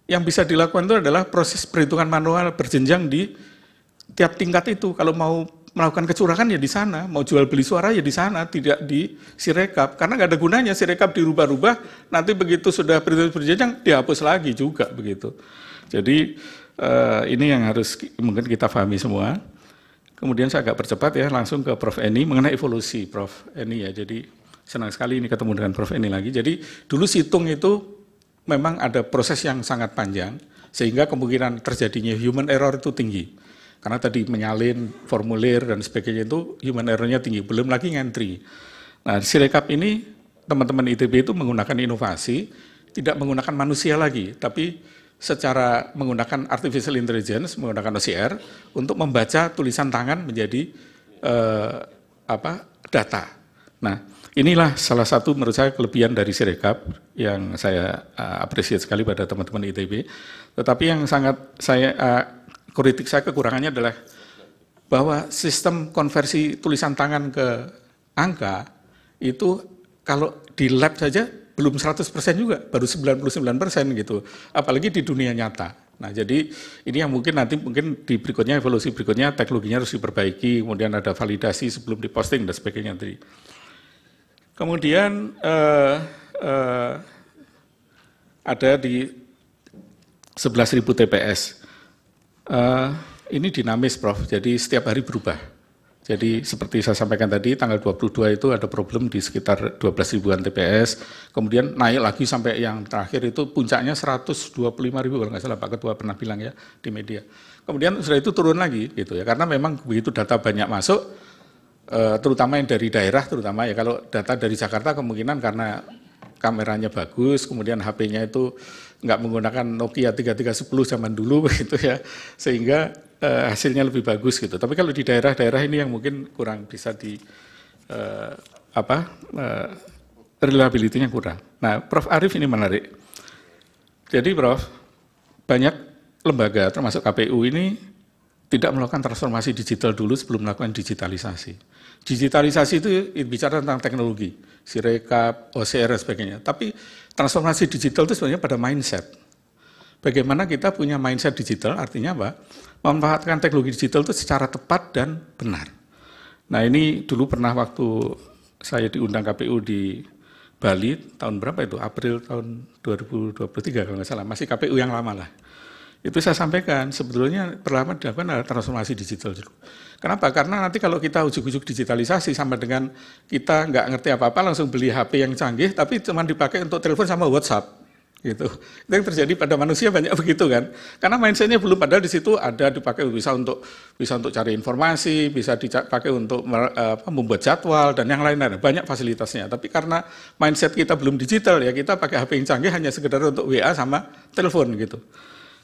Yang bisa dilakukan itu adalah proses perhitungan manual berjenjang di tiap tingkat itu. Kalau mau melakukan kecurangan ya di sana, mau jual beli suara ya di sana, tidak di Sirekap. Karena nggak ada gunanya Sirekap dirubah-rubah, nanti begitu sudah berjenjang berjenjang dihapus lagi juga begitu. Jadi eh, ini yang harus mungkin kita pahami semua. Kemudian saya agak percepat ya, langsung ke Prof. Eni mengenai evolusi Prof. Eni ya. Jadi senang sekali ini ketemu dengan Prof. Eni lagi. Jadi dulu situng itu memang ada proses yang sangat panjang, sehingga kemungkinan terjadinya human error itu tinggi karena tadi menyalin formulir dan sebagainya itu human error-nya tinggi, belum lagi ngantri. Nah, Sirekap ini teman-teman ITB itu menggunakan inovasi, tidak menggunakan manusia lagi, tapi secara menggunakan artificial intelligence menggunakan OCR untuk membaca tulisan tangan menjadi eh, apa data. Nah, inilah salah satu menurut saya kelebihan dari Sirekap yang saya uh, apresiasi sekali pada teman-teman ITB. Tetapi yang sangat saya uh, kritik saya kekurangannya adalah bahwa sistem konversi tulisan tangan ke angka itu kalau di lab saja belum 100% juga, baru 99% gitu. Apalagi di dunia nyata. Nah, jadi ini yang mungkin nanti mungkin di berikutnya evolusi berikutnya teknologinya harus diperbaiki, kemudian ada validasi sebelum diposting dan sebagainya tadi. Kemudian eh, eh, ada di 11.000 TPS. Eh, ini dinamis, Prof. Jadi setiap hari berubah. Jadi seperti saya sampaikan tadi, tanggal 22 itu ada problem di sekitar 12 ribuan TPS, kemudian naik lagi sampai yang terakhir itu puncaknya 125 ribu, kalau nggak salah Pak Ketua pernah bilang ya di media. Kemudian setelah itu turun lagi gitu ya, karena memang begitu data banyak masuk, eh, terutama yang dari daerah terutama ya, kalau data dari Jakarta kemungkinan karena kameranya bagus, kemudian HP-nya itu nggak menggunakan Nokia 3310 zaman dulu <laughs> begitu ya sehingga uh, hasilnya lebih bagus gitu tapi kalau di daerah-daerah ini yang mungkin kurang bisa di uh, apa uh, reliability-nya kurang nah Prof Arif ini menarik jadi Prof banyak lembaga termasuk KPU ini tidak melakukan transformasi digital dulu sebelum melakukan digitalisasi. Digitalisasi itu bicara tentang teknologi, sirekap, OCR dan sebagainya. Tapi transformasi digital itu sebenarnya pada mindset. Bagaimana kita punya mindset digital, artinya apa? Memanfaatkan teknologi digital itu secara tepat dan benar. Nah ini dulu pernah waktu saya diundang KPU di Bali, tahun berapa itu? April tahun 2023 kalau nggak salah, masih KPU yang lama lah itu saya sampaikan sebetulnya perlahan dilakukan transformasi digital dulu. Kenapa? Karena nanti kalau kita ujuk-ujuk digitalisasi sama dengan kita nggak ngerti apa-apa langsung beli HP yang canggih tapi cuma dipakai untuk telepon sama WhatsApp gitu. Itu yang terjadi pada manusia banyak <laughs> begitu kan. Karena mindsetnya belum padahal di situ ada dipakai bisa untuk bisa untuk cari informasi, bisa dipakai untuk apa, membuat jadwal dan yang lain-lain. Banyak fasilitasnya. Tapi karena mindset kita belum digital ya kita pakai HP yang canggih hanya sekedar untuk WA sama telepon gitu.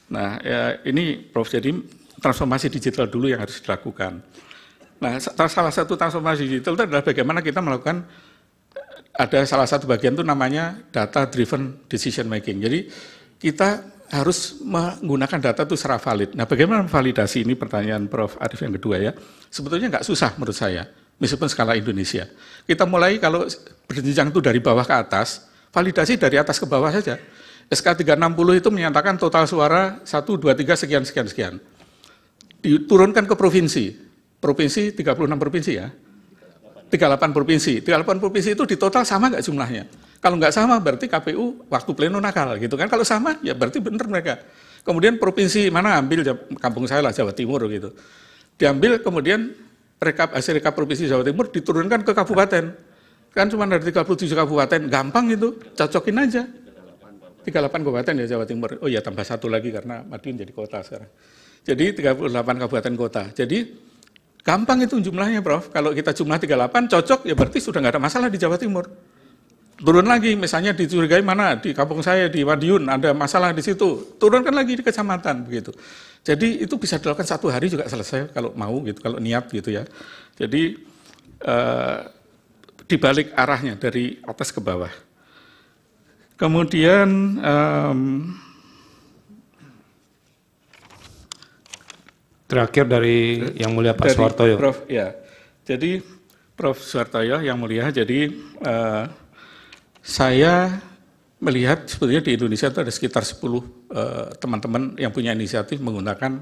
Nah, ya, ini Prof. Jadi transformasi digital dulu yang harus dilakukan. Nah, salah satu transformasi digital itu adalah bagaimana kita melakukan ada salah satu bagian itu namanya data driven decision making. Jadi kita harus menggunakan data itu secara valid. Nah, bagaimana validasi ini pertanyaan Prof. Arif yang kedua ya. Sebetulnya nggak susah menurut saya, meskipun skala Indonesia. Kita mulai kalau berjenjang itu dari bawah ke atas, validasi dari atas ke bawah saja. SK 360 itu menyatakan total suara 1, 2, 3, sekian, sekian, sekian. Diturunkan ke provinsi. Provinsi 36 provinsi ya. 38 provinsi. 38 provinsi itu di total sama nggak jumlahnya? Kalau nggak sama berarti KPU waktu pleno nakal gitu kan. Kalau sama ya berarti benar mereka. Kemudian provinsi mana ambil kampung saya lah Jawa Timur gitu. Diambil kemudian rekap hasil rekap provinsi Jawa Timur diturunkan ke kabupaten. Kan cuma dari 37 kabupaten, gampang itu, cocokin aja. 38 kabupaten ya Jawa Timur. Oh iya tambah satu lagi karena Madiun jadi kota sekarang. Jadi 38 kabupaten kota. Jadi gampang itu jumlahnya Prof. Kalau kita jumlah 38 cocok ya berarti sudah nggak ada masalah di Jawa Timur. Turun lagi misalnya dicurigai mana di kampung saya di Madiun ada masalah di situ. Turunkan lagi di kecamatan begitu. Jadi itu bisa dilakukan satu hari juga selesai kalau mau gitu, kalau niat gitu ya. Jadi eh, dibalik arahnya dari atas ke bawah. Kemudian um, terakhir dari yang mulia Pak Suwartoyo. Prof, ya. Jadi Prof Suwartoyo yang mulia, jadi uh, saya melihat sebetulnya di Indonesia itu ada sekitar 10 eh, teman-teman uh, yang punya inisiatif menggunakan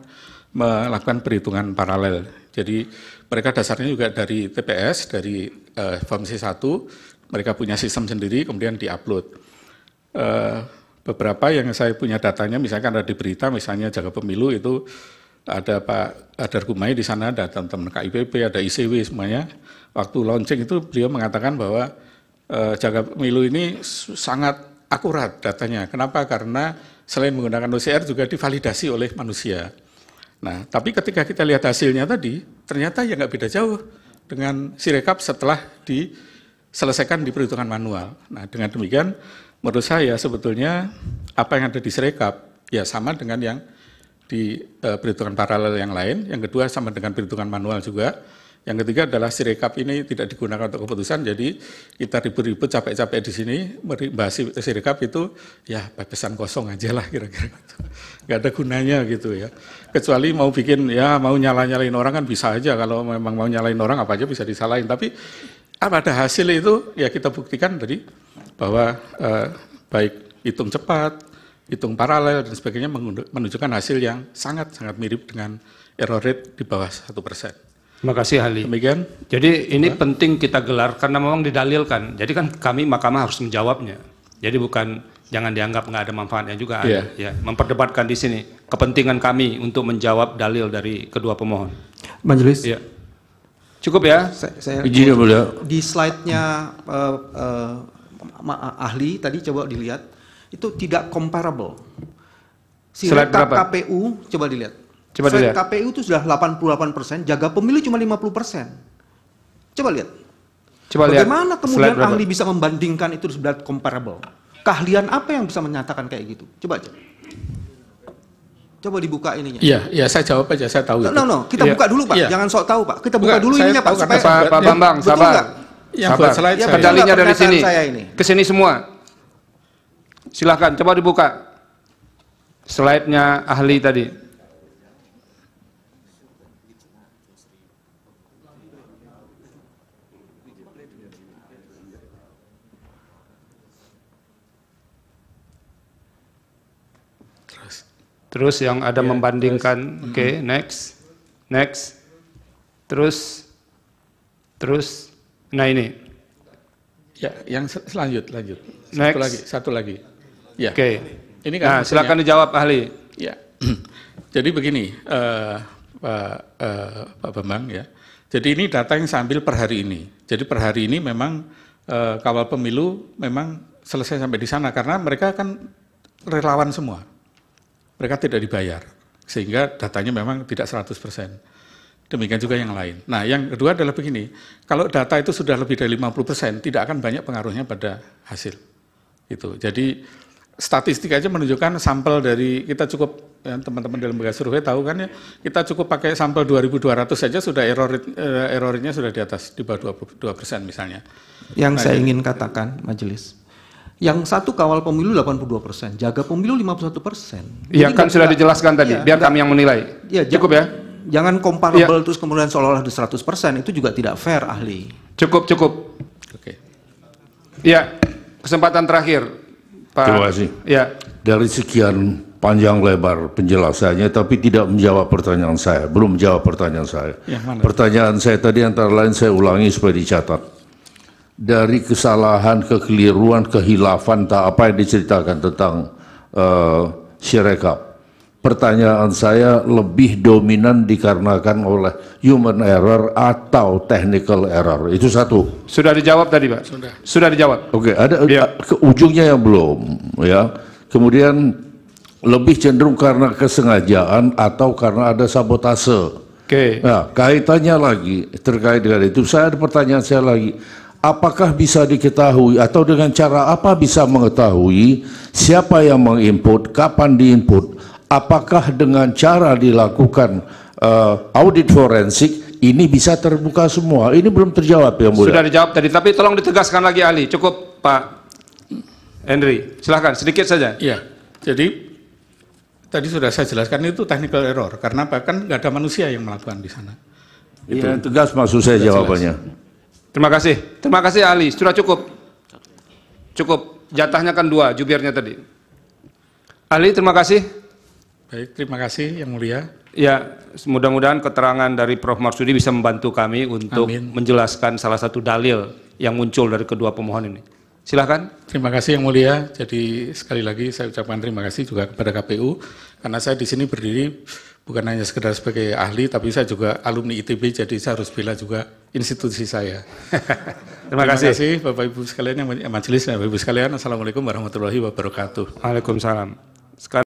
melakukan perhitungan paralel. Jadi mereka dasarnya juga dari TPS, dari uh, c 1, mereka punya sistem sendiri kemudian diupload. Eh, beberapa yang saya punya datanya misalkan ada di berita misalnya jaga pemilu itu ada Pak Adar Gumai di sana ada teman-teman KIPP ada ICW semuanya waktu launching itu beliau mengatakan bahwa eh, jaga pemilu ini sangat akurat datanya kenapa karena selain menggunakan OCR juga divalidasi oleh manusia nah tapi ketika kita lihat hasilnya tadi ternyata ya nggak beda jauh dengan sirekap setelah diselesaikan di perhitungan manual nah dengan demikian menurut saya sebetulnya apa yang ada di serekap ya sama dengan yang di e, perhitungan paralel yang lain, yang kedua sama dengan perhitungan manual juga, yang ketiga adalah serekap ini tidak digunakan untuk keputusan, jadi kita ribut-ribut capek-capek di sini membahas serekap itu ya pesan kosong aja lah kira-kira gitu. <laughs> ada gunanya gitu ya. Kecuali mau bikin ya mau nyala-nyalain orang kan bisa aja kalau memang mau nyalain orang apa aja bisa disalahin, tapi apa ada hasil itu ya kita buktikan tadi bahwa eh, baik hitung cepat, hitung paralel dan sebagainya menunjukkan hasil yang sangat-sangat mirip dengan error rate di bawah satu persen. Terima kasih Hali. Demikian. Jadi ini apa? penting kita gelar karena memang didalilkan. Jadi kan kami Mahkamah harus menjawabnya. Jadi bukan jangan dianggap nggak ada manfaatnya juga. Yeah. Ada, ya. Memperdebatkan di sini kepentingan kami untuk menjawab dalil dari kedua pemohon. Majelis. Ya. Cukup ya. Saya, saya Di slide-nya uh, uh, ahli tadi coba dilihat itu tidak comparable. Si Slide KPU coba dilihat. Coba Slide dilihat. KPU itu sudah 88%, jaga pemilu cuma 50%. Coba lihat. Coba Bagaimana lihat. kemudian Slide ahli berapa? bisa membandingkan itu sudah comparable? Keahlian apa yang bisa menyatakan kayak gitu? Coba coba. Coba dibuka ininya. Iya, iya saya jawab aja, saya tahu. No, no, no. kita ya. buka dulu Pak, ya. jangan sok tahu Pak. Kita buka, dulu ininya Pak. Supaya, Pak, Pak Bambang, sabar. Yang Sabar. slide ya, saya. dari sini. Ke sini semua. Silahkan, coba dibuka. Slide-nya ahli tadi. Terus yang ada yeah, membandingkan, oke, okay, mm -hmm. next, next, terus, terus, Nah ini. Ya, yang sel lanjut, Satu Next. lagi, satu lagi. Ya. Oke. Okay. Ini kan nah, silakan dijawab ahli. Ya. <clears throat> Jadi begini, uh, Pak, uh, Pak Bambang ya. Jadi ini data yang sambil per hari ini. Jadi per hari ini memang uh, kawal pemilu memang selesai sampai di sana karena mereka kan relawan semua. Mereka tidak dibayar. Sehingga datanya memang tidak 100 persen demikian juga yang lain. Nah, yang kedua adalah begini, kalau data itu sudah lebih dari 50%, persen, tidak akan banyak pengaruhnya pada hasil. Itu. Jadi statistik aja menunjukkan sampel dari kita cukup teman ya, teman-teman dalam lembaga survei tahu kan ya, kita cukup pakai sampel 2200 saja sudah error eh, errornya sudah di atas di bawah 22% misalnya. Yang nah, saya ingin katakan majelis yang satu kawal pemilu 82 persen, jaga pemilu 51 persen. Iya kan sudah dijelaskan tadi, ya, biar enggak, kami yang menilai. Iya, ya, Cukup ya? Jangan comparable ya. terus kemudian seolah-olah di 100%, itu juga tidak fair ahli. Cukup, cukup. Oke. Okay. Ya, kesempatan terakhir. Pak. Terima kasih. Ya. Dari sekian panjang lebar penjelasannya tapi tidak menjawab pertanyaan saya, belum menjawab pertanyaan saya. Ya, Pertanyaan saya tadi antara lain saya ulangi supaya dicatat. Dari kesalahan, kekeliruan, kehilafan tak apa yang diceritakan tentang uh, eh, sirekap pertanyaan saya lebih dominan dikarenakan oleh human error atau technical error. Itu satu. Sudah dijawab tadi, Pak. Sudah. Sudah dijawab. Oke, okay, ada ya. ke ujungnya yang belum, ya. Kemudian lebih cenderung karena kesengajaan atau karena ada sabotase. Oke. Okay. Nah, kaitannya lagi terkait dengan itu, saya ada pertanyaan saya lagi apakah bisa diketahui atau dengan cara apa bisa mengetahui siapa yang menginput, kapan diinput, apakah dengan cara dilakukan uh, audit forensik ini bisa terbuka semua? Ini belum terjawab ya Mulia. Sudah dijawab tadi, tapi tolong ditegaskan lagi Ali. Cukup Pak Henry, silahkan sedikit saja. Iya, jadi tadi sudah saya jelaskan itu technical error karena apa? Kan nggak ada manusia yang melakukan di sana. Iya, itu ya, tegas maksud saya jawabannya. Jelas. Terima kasih, terima kasih Ali. Sudah cukup, cukup. Jatahnya kan dua, jubirnya tadi. Ali, terima kasih. Baik, terima kasih Yang Mulia. Ya, mudah-mudahan keterangan dari Prof. Marsudi bisa membantu kami untuk Amin. menjelaskan salah satu dalil yang muncul dari kedua pemohon ini. Silahkan. Terima kasih Yang Mulia. Jadi sekali lagi saya ucapkan terima kasih juga kepada KPU karena saya di sini berdiri bukan hanya sekedar sebagai ahli tapi saya juga alumni ITB jadi saya harus bela juga institusi saya. terima, <laughs> terima kasih. kasih Bapak Ibu sekalian yang majelis Bapak Ibu sekalian. Assalamualaikum warahmatullahi wabarakatuh. Waalaikumsalam. Sekarang